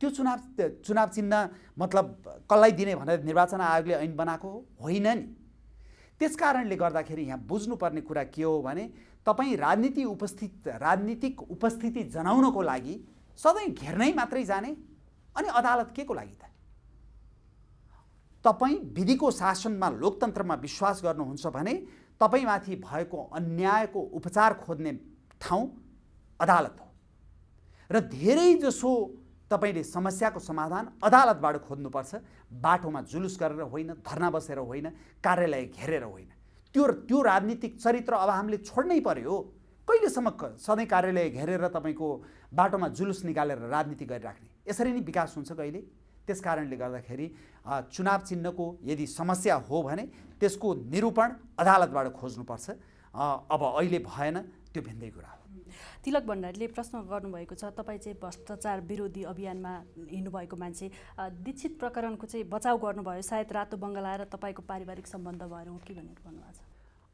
त्यो चुनाव चुनाव चिन्ह मतलब कसलाई दिने भनेर निर्वाचन आयोगले ऐन बनाएको होइन नि त्यस कारणले गर्दाखेरि यहाँ बुझ्नुपर्ने कुरा के हो भने तपाईँ राजनीति उपस्थित राजनीतिक उपस्थिति जनाउनको लागि सधैँ घेर्नै मात्रै जाने अनि अदालत के को लागि त तपाईँ विधिको शासनमा लोकतन्त्रमा विश्वास गर्नुहुन्छ भने तपाईँमाथि भएको अन्यायको उपचार खोज्ने ठाउँ अदालत हो र धेरै जसो तपाईँले समस्याको समाधान अदालतबाट खोज्नुपर्छ बाटोमा जुलुस गरेर होइन धर्ना बसेर होइन कार्यालय घेरेर होइन त्यो त्यो राजनीतिक चरित्र अब हामीले छोड्नै पर्यो कहिलेसम्म सधैँ कार्यालय घेरेर तपाईँको बाटोमा जुलुस निकालेर राजनीति गरिराख्ने यसरी नै विकास हुन्छ कहिले त्यस कारणले गर्दाखेरि चुनाव चिन्हको यदि समस्या हो भने त्यसको निरूपण अदालतबाट खोज्नुपर्छ अब अहिले भएन त्यो भिन्दै कुरा हो तिलक भण्डारीले प्रश्न गर्नुभएको छ तपाईँ चाहिँ भ्रष्टाचार विरोधी अभियानमा हिँड्नुभएको मान्छे दीक्षित प्रकरणको चाहिँ बचाउ गर्नुभयो सायद रातो बङ्गला र तपाईँको पारिवारिक सम्बन्ध भएर हो कि भनेर भन्नुभएको छ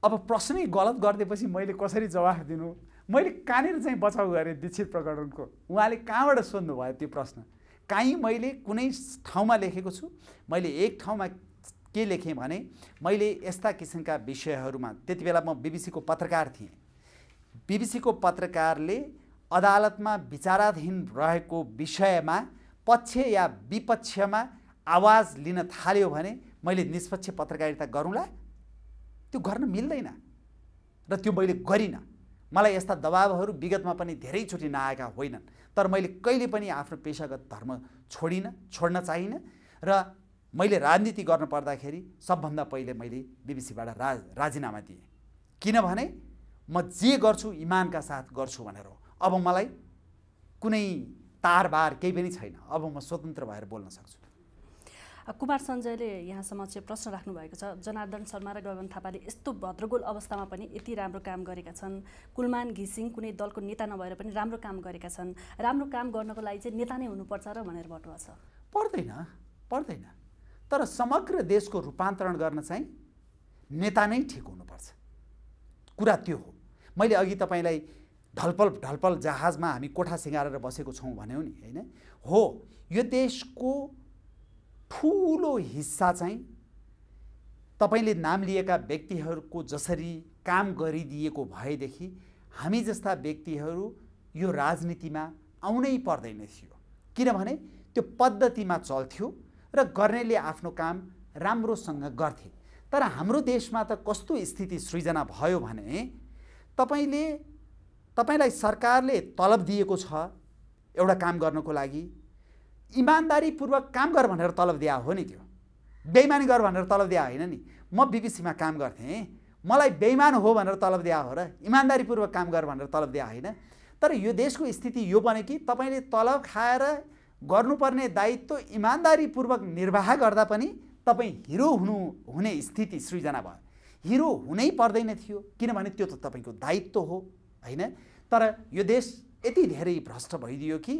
अब प्रश्नै गलत गरिदिएपछि मैले कसरी जवाफ दिनु मैले कहाँनिर चाहिँ बचाउ गरेँ दीक्षित प्रकरणको उहाँले कहाँबाट सोध्नुभयो त्यो प्रश्न काहीँ मैले कुनै ठाउँमा लेखेको छु मैले एक ठाउँमा के लेखेँ भने मैले यस्ता किसिमका विषयहरूमा त्यति बेला म बिबिसीको पत्रकार थिएँ बिबिसीको पत्रकारले अदालतमा विचाराधीन रहेको विषयमा पक्ष या विपक्षमा आवाज लिन थाल्यो भने मैले निष्पक्ष पत्रकारिता गरौँला त्यो गर्न मिल्दैन र त्यो मैले गरिनँ मलाई यस्ता दबावहरू विगतमा पनि धेरैचोटि नआएका होइनन् तर मैले कहिले पनि आफ्नो पेसागत धर्म छोडिनँ छोड्न चाहिनँ र मैले राजनीति गर्न पर्दाखेरि सबभन्दा पहिले मैले बिबिसीबाट राज राजीनामा दिएँ किनभने म जे गर्छु इमानका साथ गर्छु भनेर हो अब मलाई कुनै तारबार केही पनि छैन अब म स्वतन्त्र भएर बोल्न सक्छु कुमार सञ्जयले यहाँ समक्ष प्रश्न राख्नु भएको छ जनार्दन शर्मा र गगन थापाले यस्तो भद्रगोल अवस्थामा पनि यति राम्रो काम गरेका छन् कुलमान घिसिङ कुनै दलको नेता नभएर पनि राम्रो काम गरेका छन् राम्रो काम गर्नको लागि चाहिँ नेता नै हुनुपर्छ र भनेर बटुवा छ पर्दैन पर्दैन तर समग्र देशको रूपान्तरण गर्न चाहिँ नेता नै ठिक हुनुपर्छ कुरा त्यो हो मैले अघि तपाईँलाई ढलपल ढलपल जहाजमा हामी कोठा सिँगारेर बसेको छौँ भन्यौँ नि होइन हो यो देशको ठुलो हिस्सा चाहिँ तपाईँले नाम लिएका व्यक्तिहरूको जसरी काम गरिदिएको भएदेखि हामी जस्ता व्यक्तिहरू यो राजनीतिमा आउनै पर्दैन थियो किनभने त्यो पद्धतिमा चल्थ्यो र गर्नेले आफ्नो काम राम्रोसँग गर्थे तर हाम्रो देशमा त कस्तो स्थिति सृजना भयो भने तपाईँले तपाईँलाई सरकारले तलब दिएको छ एउटा काम गर्नको लागि इमान्दारीपूर्वक काम गर भनेर तलब दिया हो नि त्यो बेइमानी गर भनेर तलब दिया होइन नि म बिबिसीमा काम गर्थेँ मलाई बेइमान हो भनेर तलब दिया हो र इमान्दारीपूर्वक काम गर भनेर तलब दिया होइन तर यो देशको स्थिति यो बन्यो कि तपाईँले तलब खाएर गर्नुपर्ने दायित्व इमान्दारीपूर्वक निर्वाह गर्दा पनि तपाईँ हिरो हुनु हुने स्थिति सृजना भयो हिरो हुनै पर्दैन थियो किनभने त्यो त तपाईँको दायित्व हो होइन तर यो देश यति धेरै भ्रष्ट भइदियो कि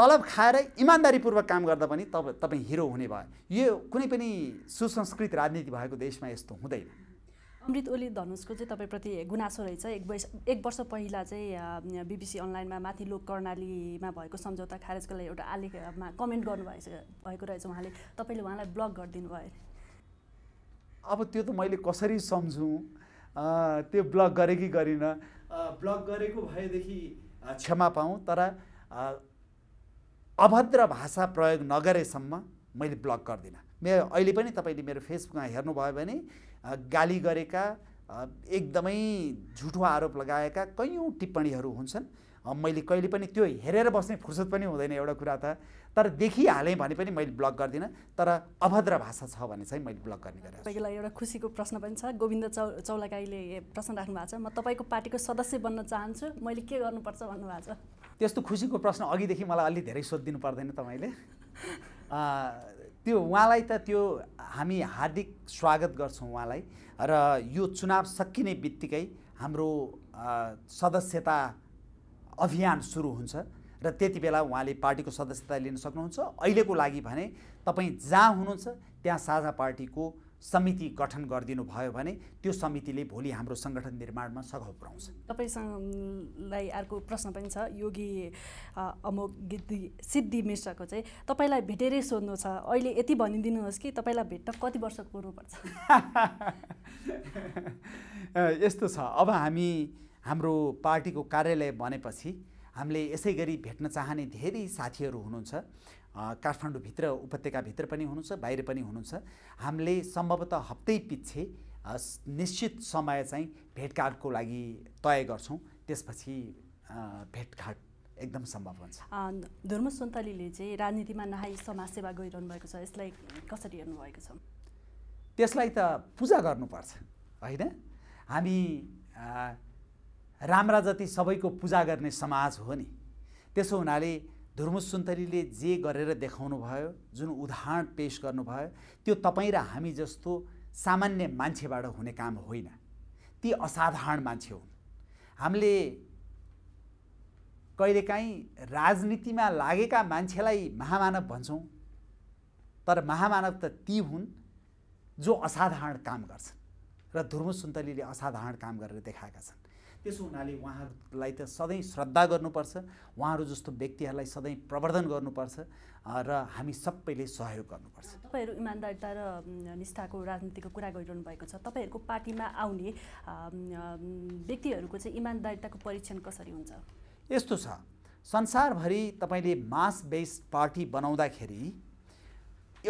तलब खाएर इमान्दारीपूर्वक काम गर्दा पनि तब तपाईँ हिरो हुने भयो यो कुनै पनि सुसंस्कृत राजनीति भएको देशमा यस्तो हुँदैन अमृत ओली धनुषको चाहिँ तपाईँप्रति गुनासो रहेछ एक वर्ष एक वर्ष पहिला चाहिँ बिबिसी अनलाइनमा माथि लोक कर्णालीमा भएको सम्झौता खारेजको लागि एउटा आलेखमा कमेन्ट गर्नुभएको भएको रहेछ उहाँले तपाईँले उहाँलाई ब्लक गरिदिनु भयो अब त्यो त मैले कसरी सम्झौँ त्यो ब्लक गरेँ कि गरिनँ ब्लक गरेको भएदेखि क्षमा पाऊँ तर अभद्र भाषा प्रयोग नगरेसम्म मैले ब्लक गर्दिनँ मेरो अहिले पनि तपाईँले मेरो फेसबुकमा हेर्नुभयो भने गाली गरेका एकदमै झुठो आरोप लगाएका कैयौँ टिप्पणीहरू हुन्छन् मैले कहिले पनि त्यो हेरेर बस्ने फुर्सद पनि हुँदैन एउटा कुरा त तर देखिहालेँ भने पनि मैले ब्लक गर्दिनँ तर अभद्र भाषा छ भने चाहिँ मैले ब्लक गर्ने गरेँ तपाईँलाई एउटा खुसीको प्रश्न पनि छ गोविन्द चौ चौलागाईले प्रश्न राख्नु भएको छ म तपाईँको पार्टीको सदस्य बन्न चाहन्छु मैले के गर्नुपर्छ भन्नुभएको छ त्यस्तो खुसीको प्रश्न अघिदेखि मलाई अलि धेरै सोधिदिनु पर्दैन तपाईँले त्यो उहाँलाई त त्यो हामी हार्दिक स्वागत गर्छौँ उहाँलाई र यो चुनाव सकिने बित्तिकै हाम्रो सदस्यता अभियान सुरु हुन्छ र त्यति बेला उहाँले पार्टीको सदस्यता लिन सक्नुहुन्छ अहिलेको लागि भने तपाईँ जहाँ हुनुहुन्छ त्यहाँ साझा पार्टीको समिति गठन गरिदिनु भयो भने त्यो समितिले भोलि हाम्रो सङ्गठन निर्माणमा सघाउ पुऱ्याउँछ तपाईँसँगलाई अर्को प्रश्न पनि छ योगी अमोक गिद्धि सिद्धि मिश्रको चाहिँ तपाईँलाई भेटेरै सोध्नु छ अहिले यति भनिदिनुहोस् कि तपाईँलाई भेट्न कति वर्ष पुर्नुपर्छ यस्तो छ अब हामी हाम्रो पार्टीको कार्यालय भनेपछि हामीले यसै गरी भेट्न चाहने धेरै साथीहरू हुनुहुन्छ काठमाडौँभित्र उपत्यकाभित्र पनि हुनुहुन्छ बाहिर पनि हुनुहुन्छ हामीले सम्भवतः हप्तै पिच्छे निश्चित समय चाहिँ भेटघाटको लागि तय गर्छौँ त्यसपछि भेटघाट एकदम सम्भव हुन्छ धर्म सुन्तलीले चाहिँ राजनीतिमा नहाई समाजसेवा गरिरहनु भएको छ यसलाई कसरी हेर्नु भएको छ त्यसलाई त पूजा गर्नुपर्छ होइन हामी राम्रा जति सबैको पूजा गर्ने समाज हो नि त्यसो हुनाले सुन्तरीले जे गरेर देखाउनु भयो जुन उदाहरण पेस गर्नुभयो त्यो तपाईँ र हामी जस्तो सामान्य मान्छेबाट हुने काम होइन ती असाधारण मान्छे हुन् हामीले कहिलेकाहीँ राजनीतिमा लागेका मान्छेलाई महामानव भन्छौँ तर महामानव त ती हुन् जो असाधारण काम गर्छन् र धुर्मु सुन्तलीले असाधारण काम गरेर देखाएका छन् त्यसो हुनाले उहाँहरूलाई त सधैँ श्रद्धा गर्नुपर्छ उहाँहरू जस्तो व्यक्तिहरूलाई सधैँ प्रवर्धन गर्नुपर्छ र हामी सबैले सहयोग गर्नुपर्छ तपाईँहरू इमान्दारिता र निष्ठाको राजनीतिको कुरा गरिरहनु भएको छ तपाईँहरूको पार्टीमा आउने व्यक्तिहरूको चाहिँ इमान्दारिताको परीक्षण कसरी हुन्छ यस्तो छ संसारभरि तपाईँले मास बेस्ड पार्टी बनाउँदाखेरि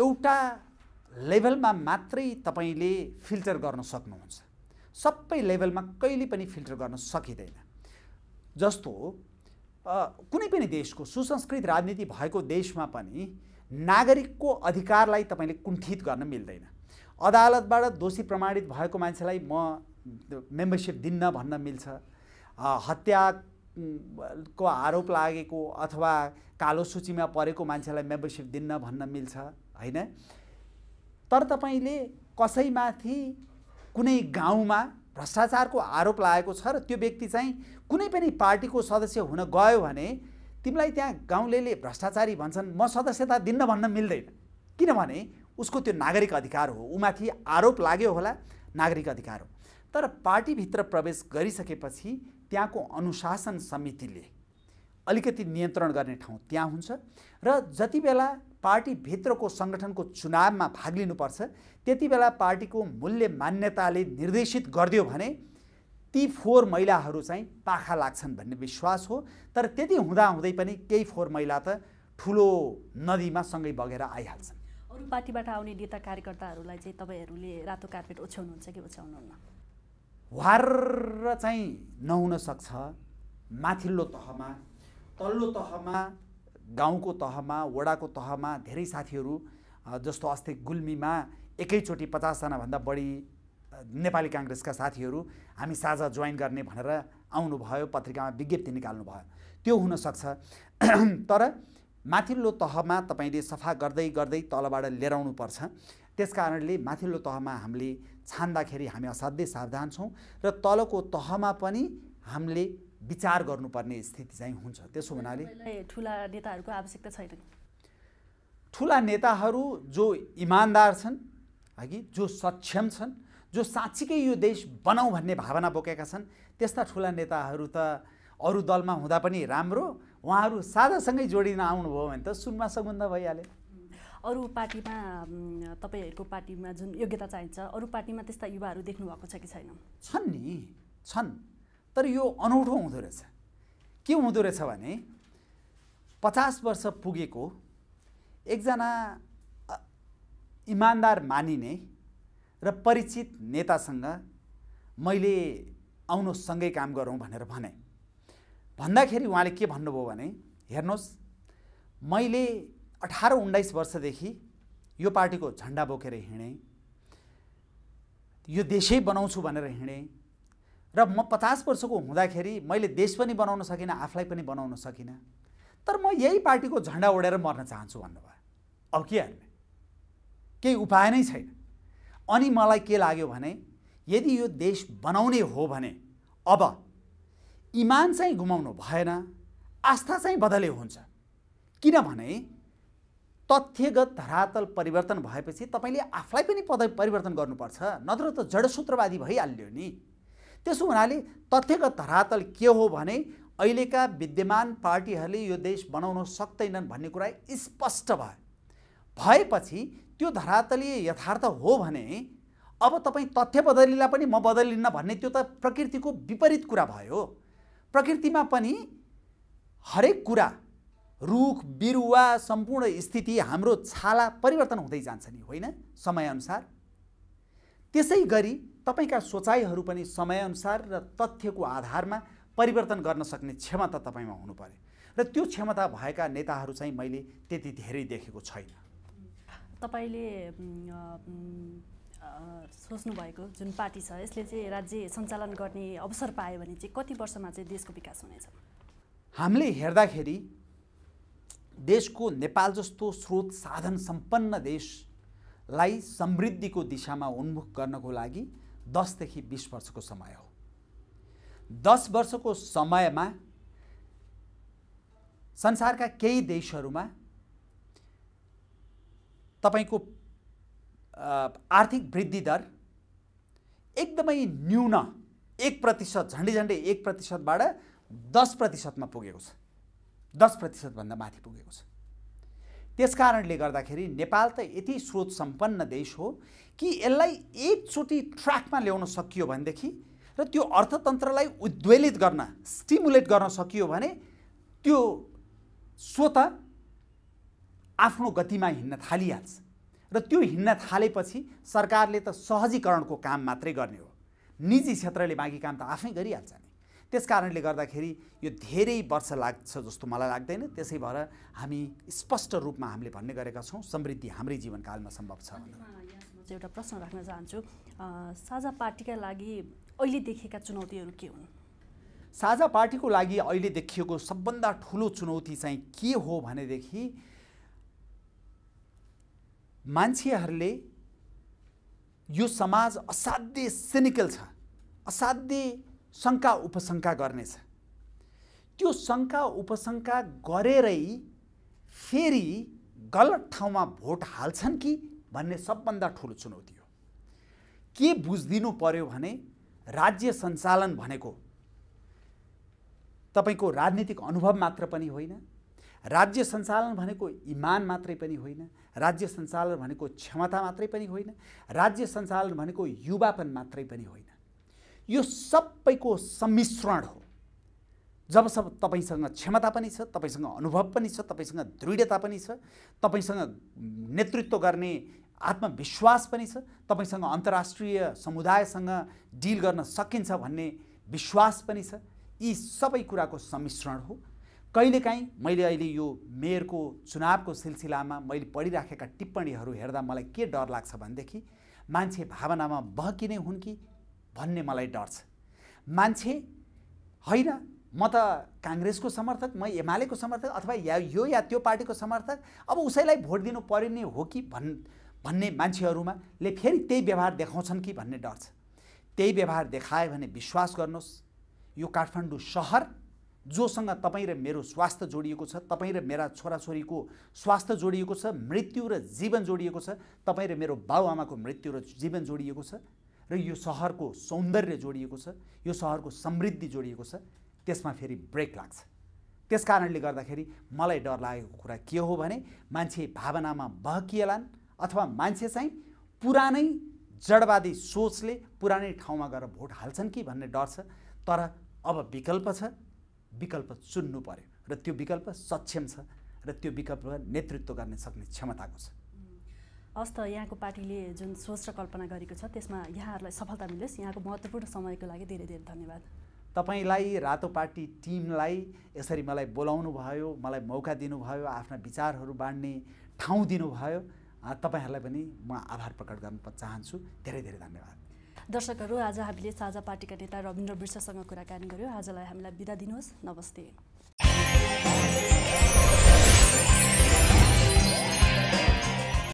एउटा लेभलमा मात्रै तपाईँले फिल्टर गर्न सक्नुहुन्छ सबै लेभलमा कहिले पनि फिल्टर गर्न सकिँदैन जस्तो कुनै पनि देशको सुसंस्कृत राजनीति भएको देशमा पनि नागरिकको अधिकारलाई तपाईँले कुण्ठित गर्न मिल्दैन अदालतबाट दोषी प्रमाणित भएको मान्छेलाई म मेम्बरसिप दिन्न भन्न मिल्छ हत्याको आरोप लागेको अथवा कालो सूचीमा परेको मान्छेलाई मेम्बरसिप दिन्न भन्न मिल्छ होइन तर तपाईँले कसैमाथि कुनै गाउँमा भ्रष्टाचारको आरोप लागेको छ र त्यो व्यक्ति चाहिँ कुनै पनि पार्टीको सदस्य हुन गयो भने तिमीलाई त्यहाँ गाउँले भ्रष्टाचारी भन्छन् म सदस्यता दिन्न भन्न मिल्दैन किनभने उसको त्यो नागरिक अधिकार हो उमाथि आरोप लाग्यो होला नागरिक अधिकार हो तर पार्टीभित्र प्रवेश गरिसकेपछि त्यहाँको अनुशासन समितिले अलिकति नियन्त्रण गर्ने ठाउँ त्यहाँ हुन्छ र जति बेला पार्टीभित्रको सङ्गठनको चुनावमा भाग लिनुपर्छ त्यति बेला पार्टीको मूल्य मान्यताले निर्देशित गरिदियो भने ती फोहोर महिलाहरू चाहिँ पाखा लाग्छन् भन्ने विश्वास हो तर त्यति हुँदाहुँदै पनि केही फोहोर महिला त ठुलो नदीमा सँगै बगेर आइहाल्छन् अरू पार्टीबाट आउने नेता कार्यकर्ताहरूलाई चाहिँ तपाईँहरूले रातो कार्पेट ओछ्याउनुहुन्छ कि ओछ्याउनुहुन्न वार चाहिँ नहुन सक्छ माथिल्लो तहमा तल्लो तहमा गाउँको तहमा वडाको तहमा धेरै साथीहरू जस्तो अस्ति गुल्मीमा एकैचोटि पचासजनाभन्दा बढी नेपाली काङ्ग्रेसका साथीहरू हामी साझा जोइन गर्ने भनेर आउनुभयो पत्रिकामा विज्ञप्ति निकाल्नु भयो त्यो हुनसक्छ तर माथिल्लो तहमा तपाईँले सफा गर्दै गर्दै तलबाट लिएर आउनुपर्छ त्यस कारणले माथिल्लो तहमा हामीले छान्दाखेरि हामी असाध्यै सावधान छौँ र तलको तहमा पनि हामीले विचार गर्नुपर्ने स्थिति चाहिँ हुन्छ त्यसो हुनाले ठुला नेताहरूको आवश्यकता छैन ठुला नेताहरू जो इमान्दार छन् है जो सक्षम छन् जो साँच्चीकै यो देश बनाऊ भन्ने भावना बोकेका छन् त्यस्ता ठुला नेताहरू त अरू दलमा हुँदा पनि राम्रो उहाँहरू साझासँगै जोडिन आउनुभयो भने त सुनमा सगुन्दा भइहाल्यो अरू पार्टीमा तपाईँहरूको पार्टीमा जुन योग्यता चाहिन्छ अरू पार्टीमा त्यस्ता युवाहरू देख्नु भएको छ कि छैन छन् नि छन् तर यो अनौठो हुँदो रहेछ के हुँदो रहेछ भने पचास वर्ष पुगेको एकजना इमान्दार मानिने र परिचित नेतासँग मैले आउनु सँगै काम गरौँ भनेर भने भन्दाखेरि उहाँले के भन्नुभयो भने हेर्नुहोस् मैले अठार उन्नाइस वर्षदेखि यो पार्टीको झन्डा बोकेर हिँडेँ यो देशै बनाउँछु भनेर हिँडेँ र म पचास वर्षको हुँदाखेरि मैले देश पनि बनाउन सकिनँ आफूलाई पनि बनाउन सकिनँ तर म यही पार्टीको झन्डा ओढेर मर्न चाहन्छु भन्नुभयो अब के हाल्ने केही उपाय नै छैन अनि मलाई के लाग्यो भने यदि यो देश बनाउने हो भने अब इमान चाहिँ गुमाउनु भएन आस्था चाहिँ बदले हुन्छ किनभने तथ्यगत धरातल परिवर्तन भएपछि तपाईँले आफूलाई पनि पद परिवर्तन गर्नुपर्छ नत्र त जडसूत्रवादी भइहाल्यो नि त्यसो हुनाले तथ्यगत धरातल के हो भने अहिलेका विद्यमान पार्टीहरूले यो देश बनाउन सक्दैनन् भन्ने कुरा स्पष्ट भयो भएपछि त्यो धरातलीय यथार्थ हो भने अब तपाईँ तथ्य बदलिला पनि म बदलिन्न भन्ने त्यो त प्रकृतिको विपरीत कुरा भयो प्रकृतिमा पनि हरेक कुरा रुख बिरुवा सम्पूर्ण स्थिति हाम्रो छाला परिवर्तन हुँदै जान्छ नि होइन समयअनुसार त्यसै गरी तपाईँका सोचाइहरू पनि समयअनुसार र तथ्यको आधारमा परिवर्तन गर्न सक्ने क्षमता तपाईँमा हुनु पर्यो र त्यो क्षमता भएका नेताहरू चाहिँ मैले त्यति धेरै देखेको छैन तपाईँले सोच्नुभएको जुन पार्टी छ यसले चाहिँ राज्य सञ्चालन गर्ने अवसर पायो भने चाहिँ कति वर्षमा चाहिँ देशको विकास हुनेछ हामीले हेर्दाखेरि देशको नेपाल जस्तो स्रोत साधन सम्पन्न देशलाई समृद्धिको दिशामा उन्मुख गर्नको लागि दसदेखि बिस वर्षको समय हो दस वर्षको समयमा संसारका केही देशहरूमा तपाईँको आर्थिक वृद्धि दर एकदमै न्यून एक प्रतिशत झन्डै झन्डै एक प्रतिशतबाट दस प्रतिशतमा पुगेको छ दस प्रतिशतभन्दा माथि पुगेको छ त्यस कारणले गर्दाखेरि नेपाल त यति स्रोत सम्पन्न देश हो कि यसलाई एकचोटि ट्र्याकमा ल्याउन सकियो भनेदेखि र त्यो अर्थतन्त्रलाई उद्वेलित गर्न स्टिमुलेट गर्न सकियो भने त्यो स्वत आफ्नो गतिमा हिँड्न थालिहाल्छ र त्यो हिँड्न थालेपछि सरकारले त सहजीकरणको काम मात्रै गर्ने हो निजी क्षेत्रले बाँकी काम त आफै गरिहाल्छ नि त्यस कारणले गर्दाखेरि यो धेरै वर्ष लाग्छ जस्तो मलाई लाग्दैन त्यसै भएर हामी स्पष्ट रूपमा हामीले भन्ने गरेका छौँ समृद्धि हाम्रै जीवनकालमा सम्भव छ एउटा प्रश्न राख्न चाहन्छु साझा पार्टीका लागि अहिले देखेका चुनौतीहरू के हुन् साझा पार्टीको लागि अहिले देखिएको सबभन्दा ठुलो चुनौती चाहिँ के हो भनेदेखि मान्छेहरूले यो समाज असाध्य सिनिकल छ असाध्यै शङ्का उपशङ्का गर्नेछ त्यो शङ्का उपशङ्का गरेरै फेरि गलत ठाउँमा भोट हाल्छन् कि भन्ने सबभन्दा ठुलो चुनौती हो के बुझिदिनु पर्यो भने राज्य सञ्चालन भनेको तपाईँको राजनीतिक अनुभव मात्र पनि होइन राज्य सञ्चालन भनेको इमान मात्रै पनि होइन राज्य सञ्चालन भनेको क्षमता मात्रै पनि होइन राज्य सञ्चालन भनेको युवापन मात्रै पनि होइन यो सबैको सम्मिश्रण हो जबसम्म तपाईँसँग क्षमता पनि छ तपाईँसँग अनुभव पनि छ तपाईँसँग दृढता पनि छ तपाईँसँग नेतृत्व गर्ने आत्मविश्वास पनि छ तपाईँसँग अन्तर्राष्ट्रिय समुदायसँग डिल गर्न सकिन्छ भन्ने विश्वास पनि छ यी सबै कुराको सम्मिश्रण हो कहिलेकाहीँ मैले अहिले यो मेयरको चुनावको सिलसिलामा मैले पढिराखेका टिप्पणीहरू हेर्दा मलाई के डर लाग्छ भनेदेखि मान्छे भावनामा बहकिने हुन् कि भन्ने मलाई डर छ मान्छे होइन म त काङ्ग्रेसको समर्थक म एमालेको समर्थक अथवा या यो या त्यो पार्टीको समर्थक अब उसैलाई भोट दिनु पर्ने हो कि भन् भन्ने मान्छेहरूमा ले फेरि त्यही व्यवहार देखाउँछन् कि भन्ने डर छ त्यही व्यवहार देखायो भने विश्वास गर्नुहोस् यो काठमाडौँ सहर जोसँग तपाईँ र मेरो स्वास्थ्य जोडिएको छ तपाईँ र मेरा छोराछोरीको स्वास्थ्य जोडिएको छ मृत्यु र जीवन जोडिएको छ तपाईँ र मेरो बाबुआमाको मृत्यु र जीवन जोडिएको छ र यो सहरको सौन्दर्य जोडिएको छ यो सहरको समृद्धि जोडिएको छ त्यसमा फेरि ब्रेक लाग्छ त्यस कारणले गर्दाखेरि मलाई डर लागेको कुरा के हो भने मान्छे भावनामा बहकिएलान् अथवा मान्छे चाहिँ पुरानै जडवादी सोचले पुरानै ठाउँमा गएर भोट हाल्छन् कि भन्ने डर छ तर अब विकल्प छ विकल्प चुन्नु पर्यो र त्यो विकल्प सक्षम छ र त्यो विकल्प नेतृत्व गर्ने सक्ने क्षमताको छ त यहाँको पार्टीले जुन सोच र कल्पना गरेको छ त्यसमा यहाँहरूलाई सफलता मिलोस् यहाँको महत्त्वपूर्ण समयको लागि धेरै धेरै धन्यवाद तपाईँलाई रातो पार्टी टिमलाई यसरी मलाई बोलाउनु भयो मलाई मौका दिनुभयो आफ्ना विचारहरू बाँड्ने ठाउँ दिनुभयो तपाईँहरूलाई पनि म आभार प्रकट गर्न चाहन्छु धेरै धेरै धन्यवाद दर्शकहरू आज हामीले साझा पार्टीका नेता रविन्द्र बिर्ससँग कुराकानी गऱ्यौँ आजलाई हामीलाई बिदा दिनुहोस् नमस्ते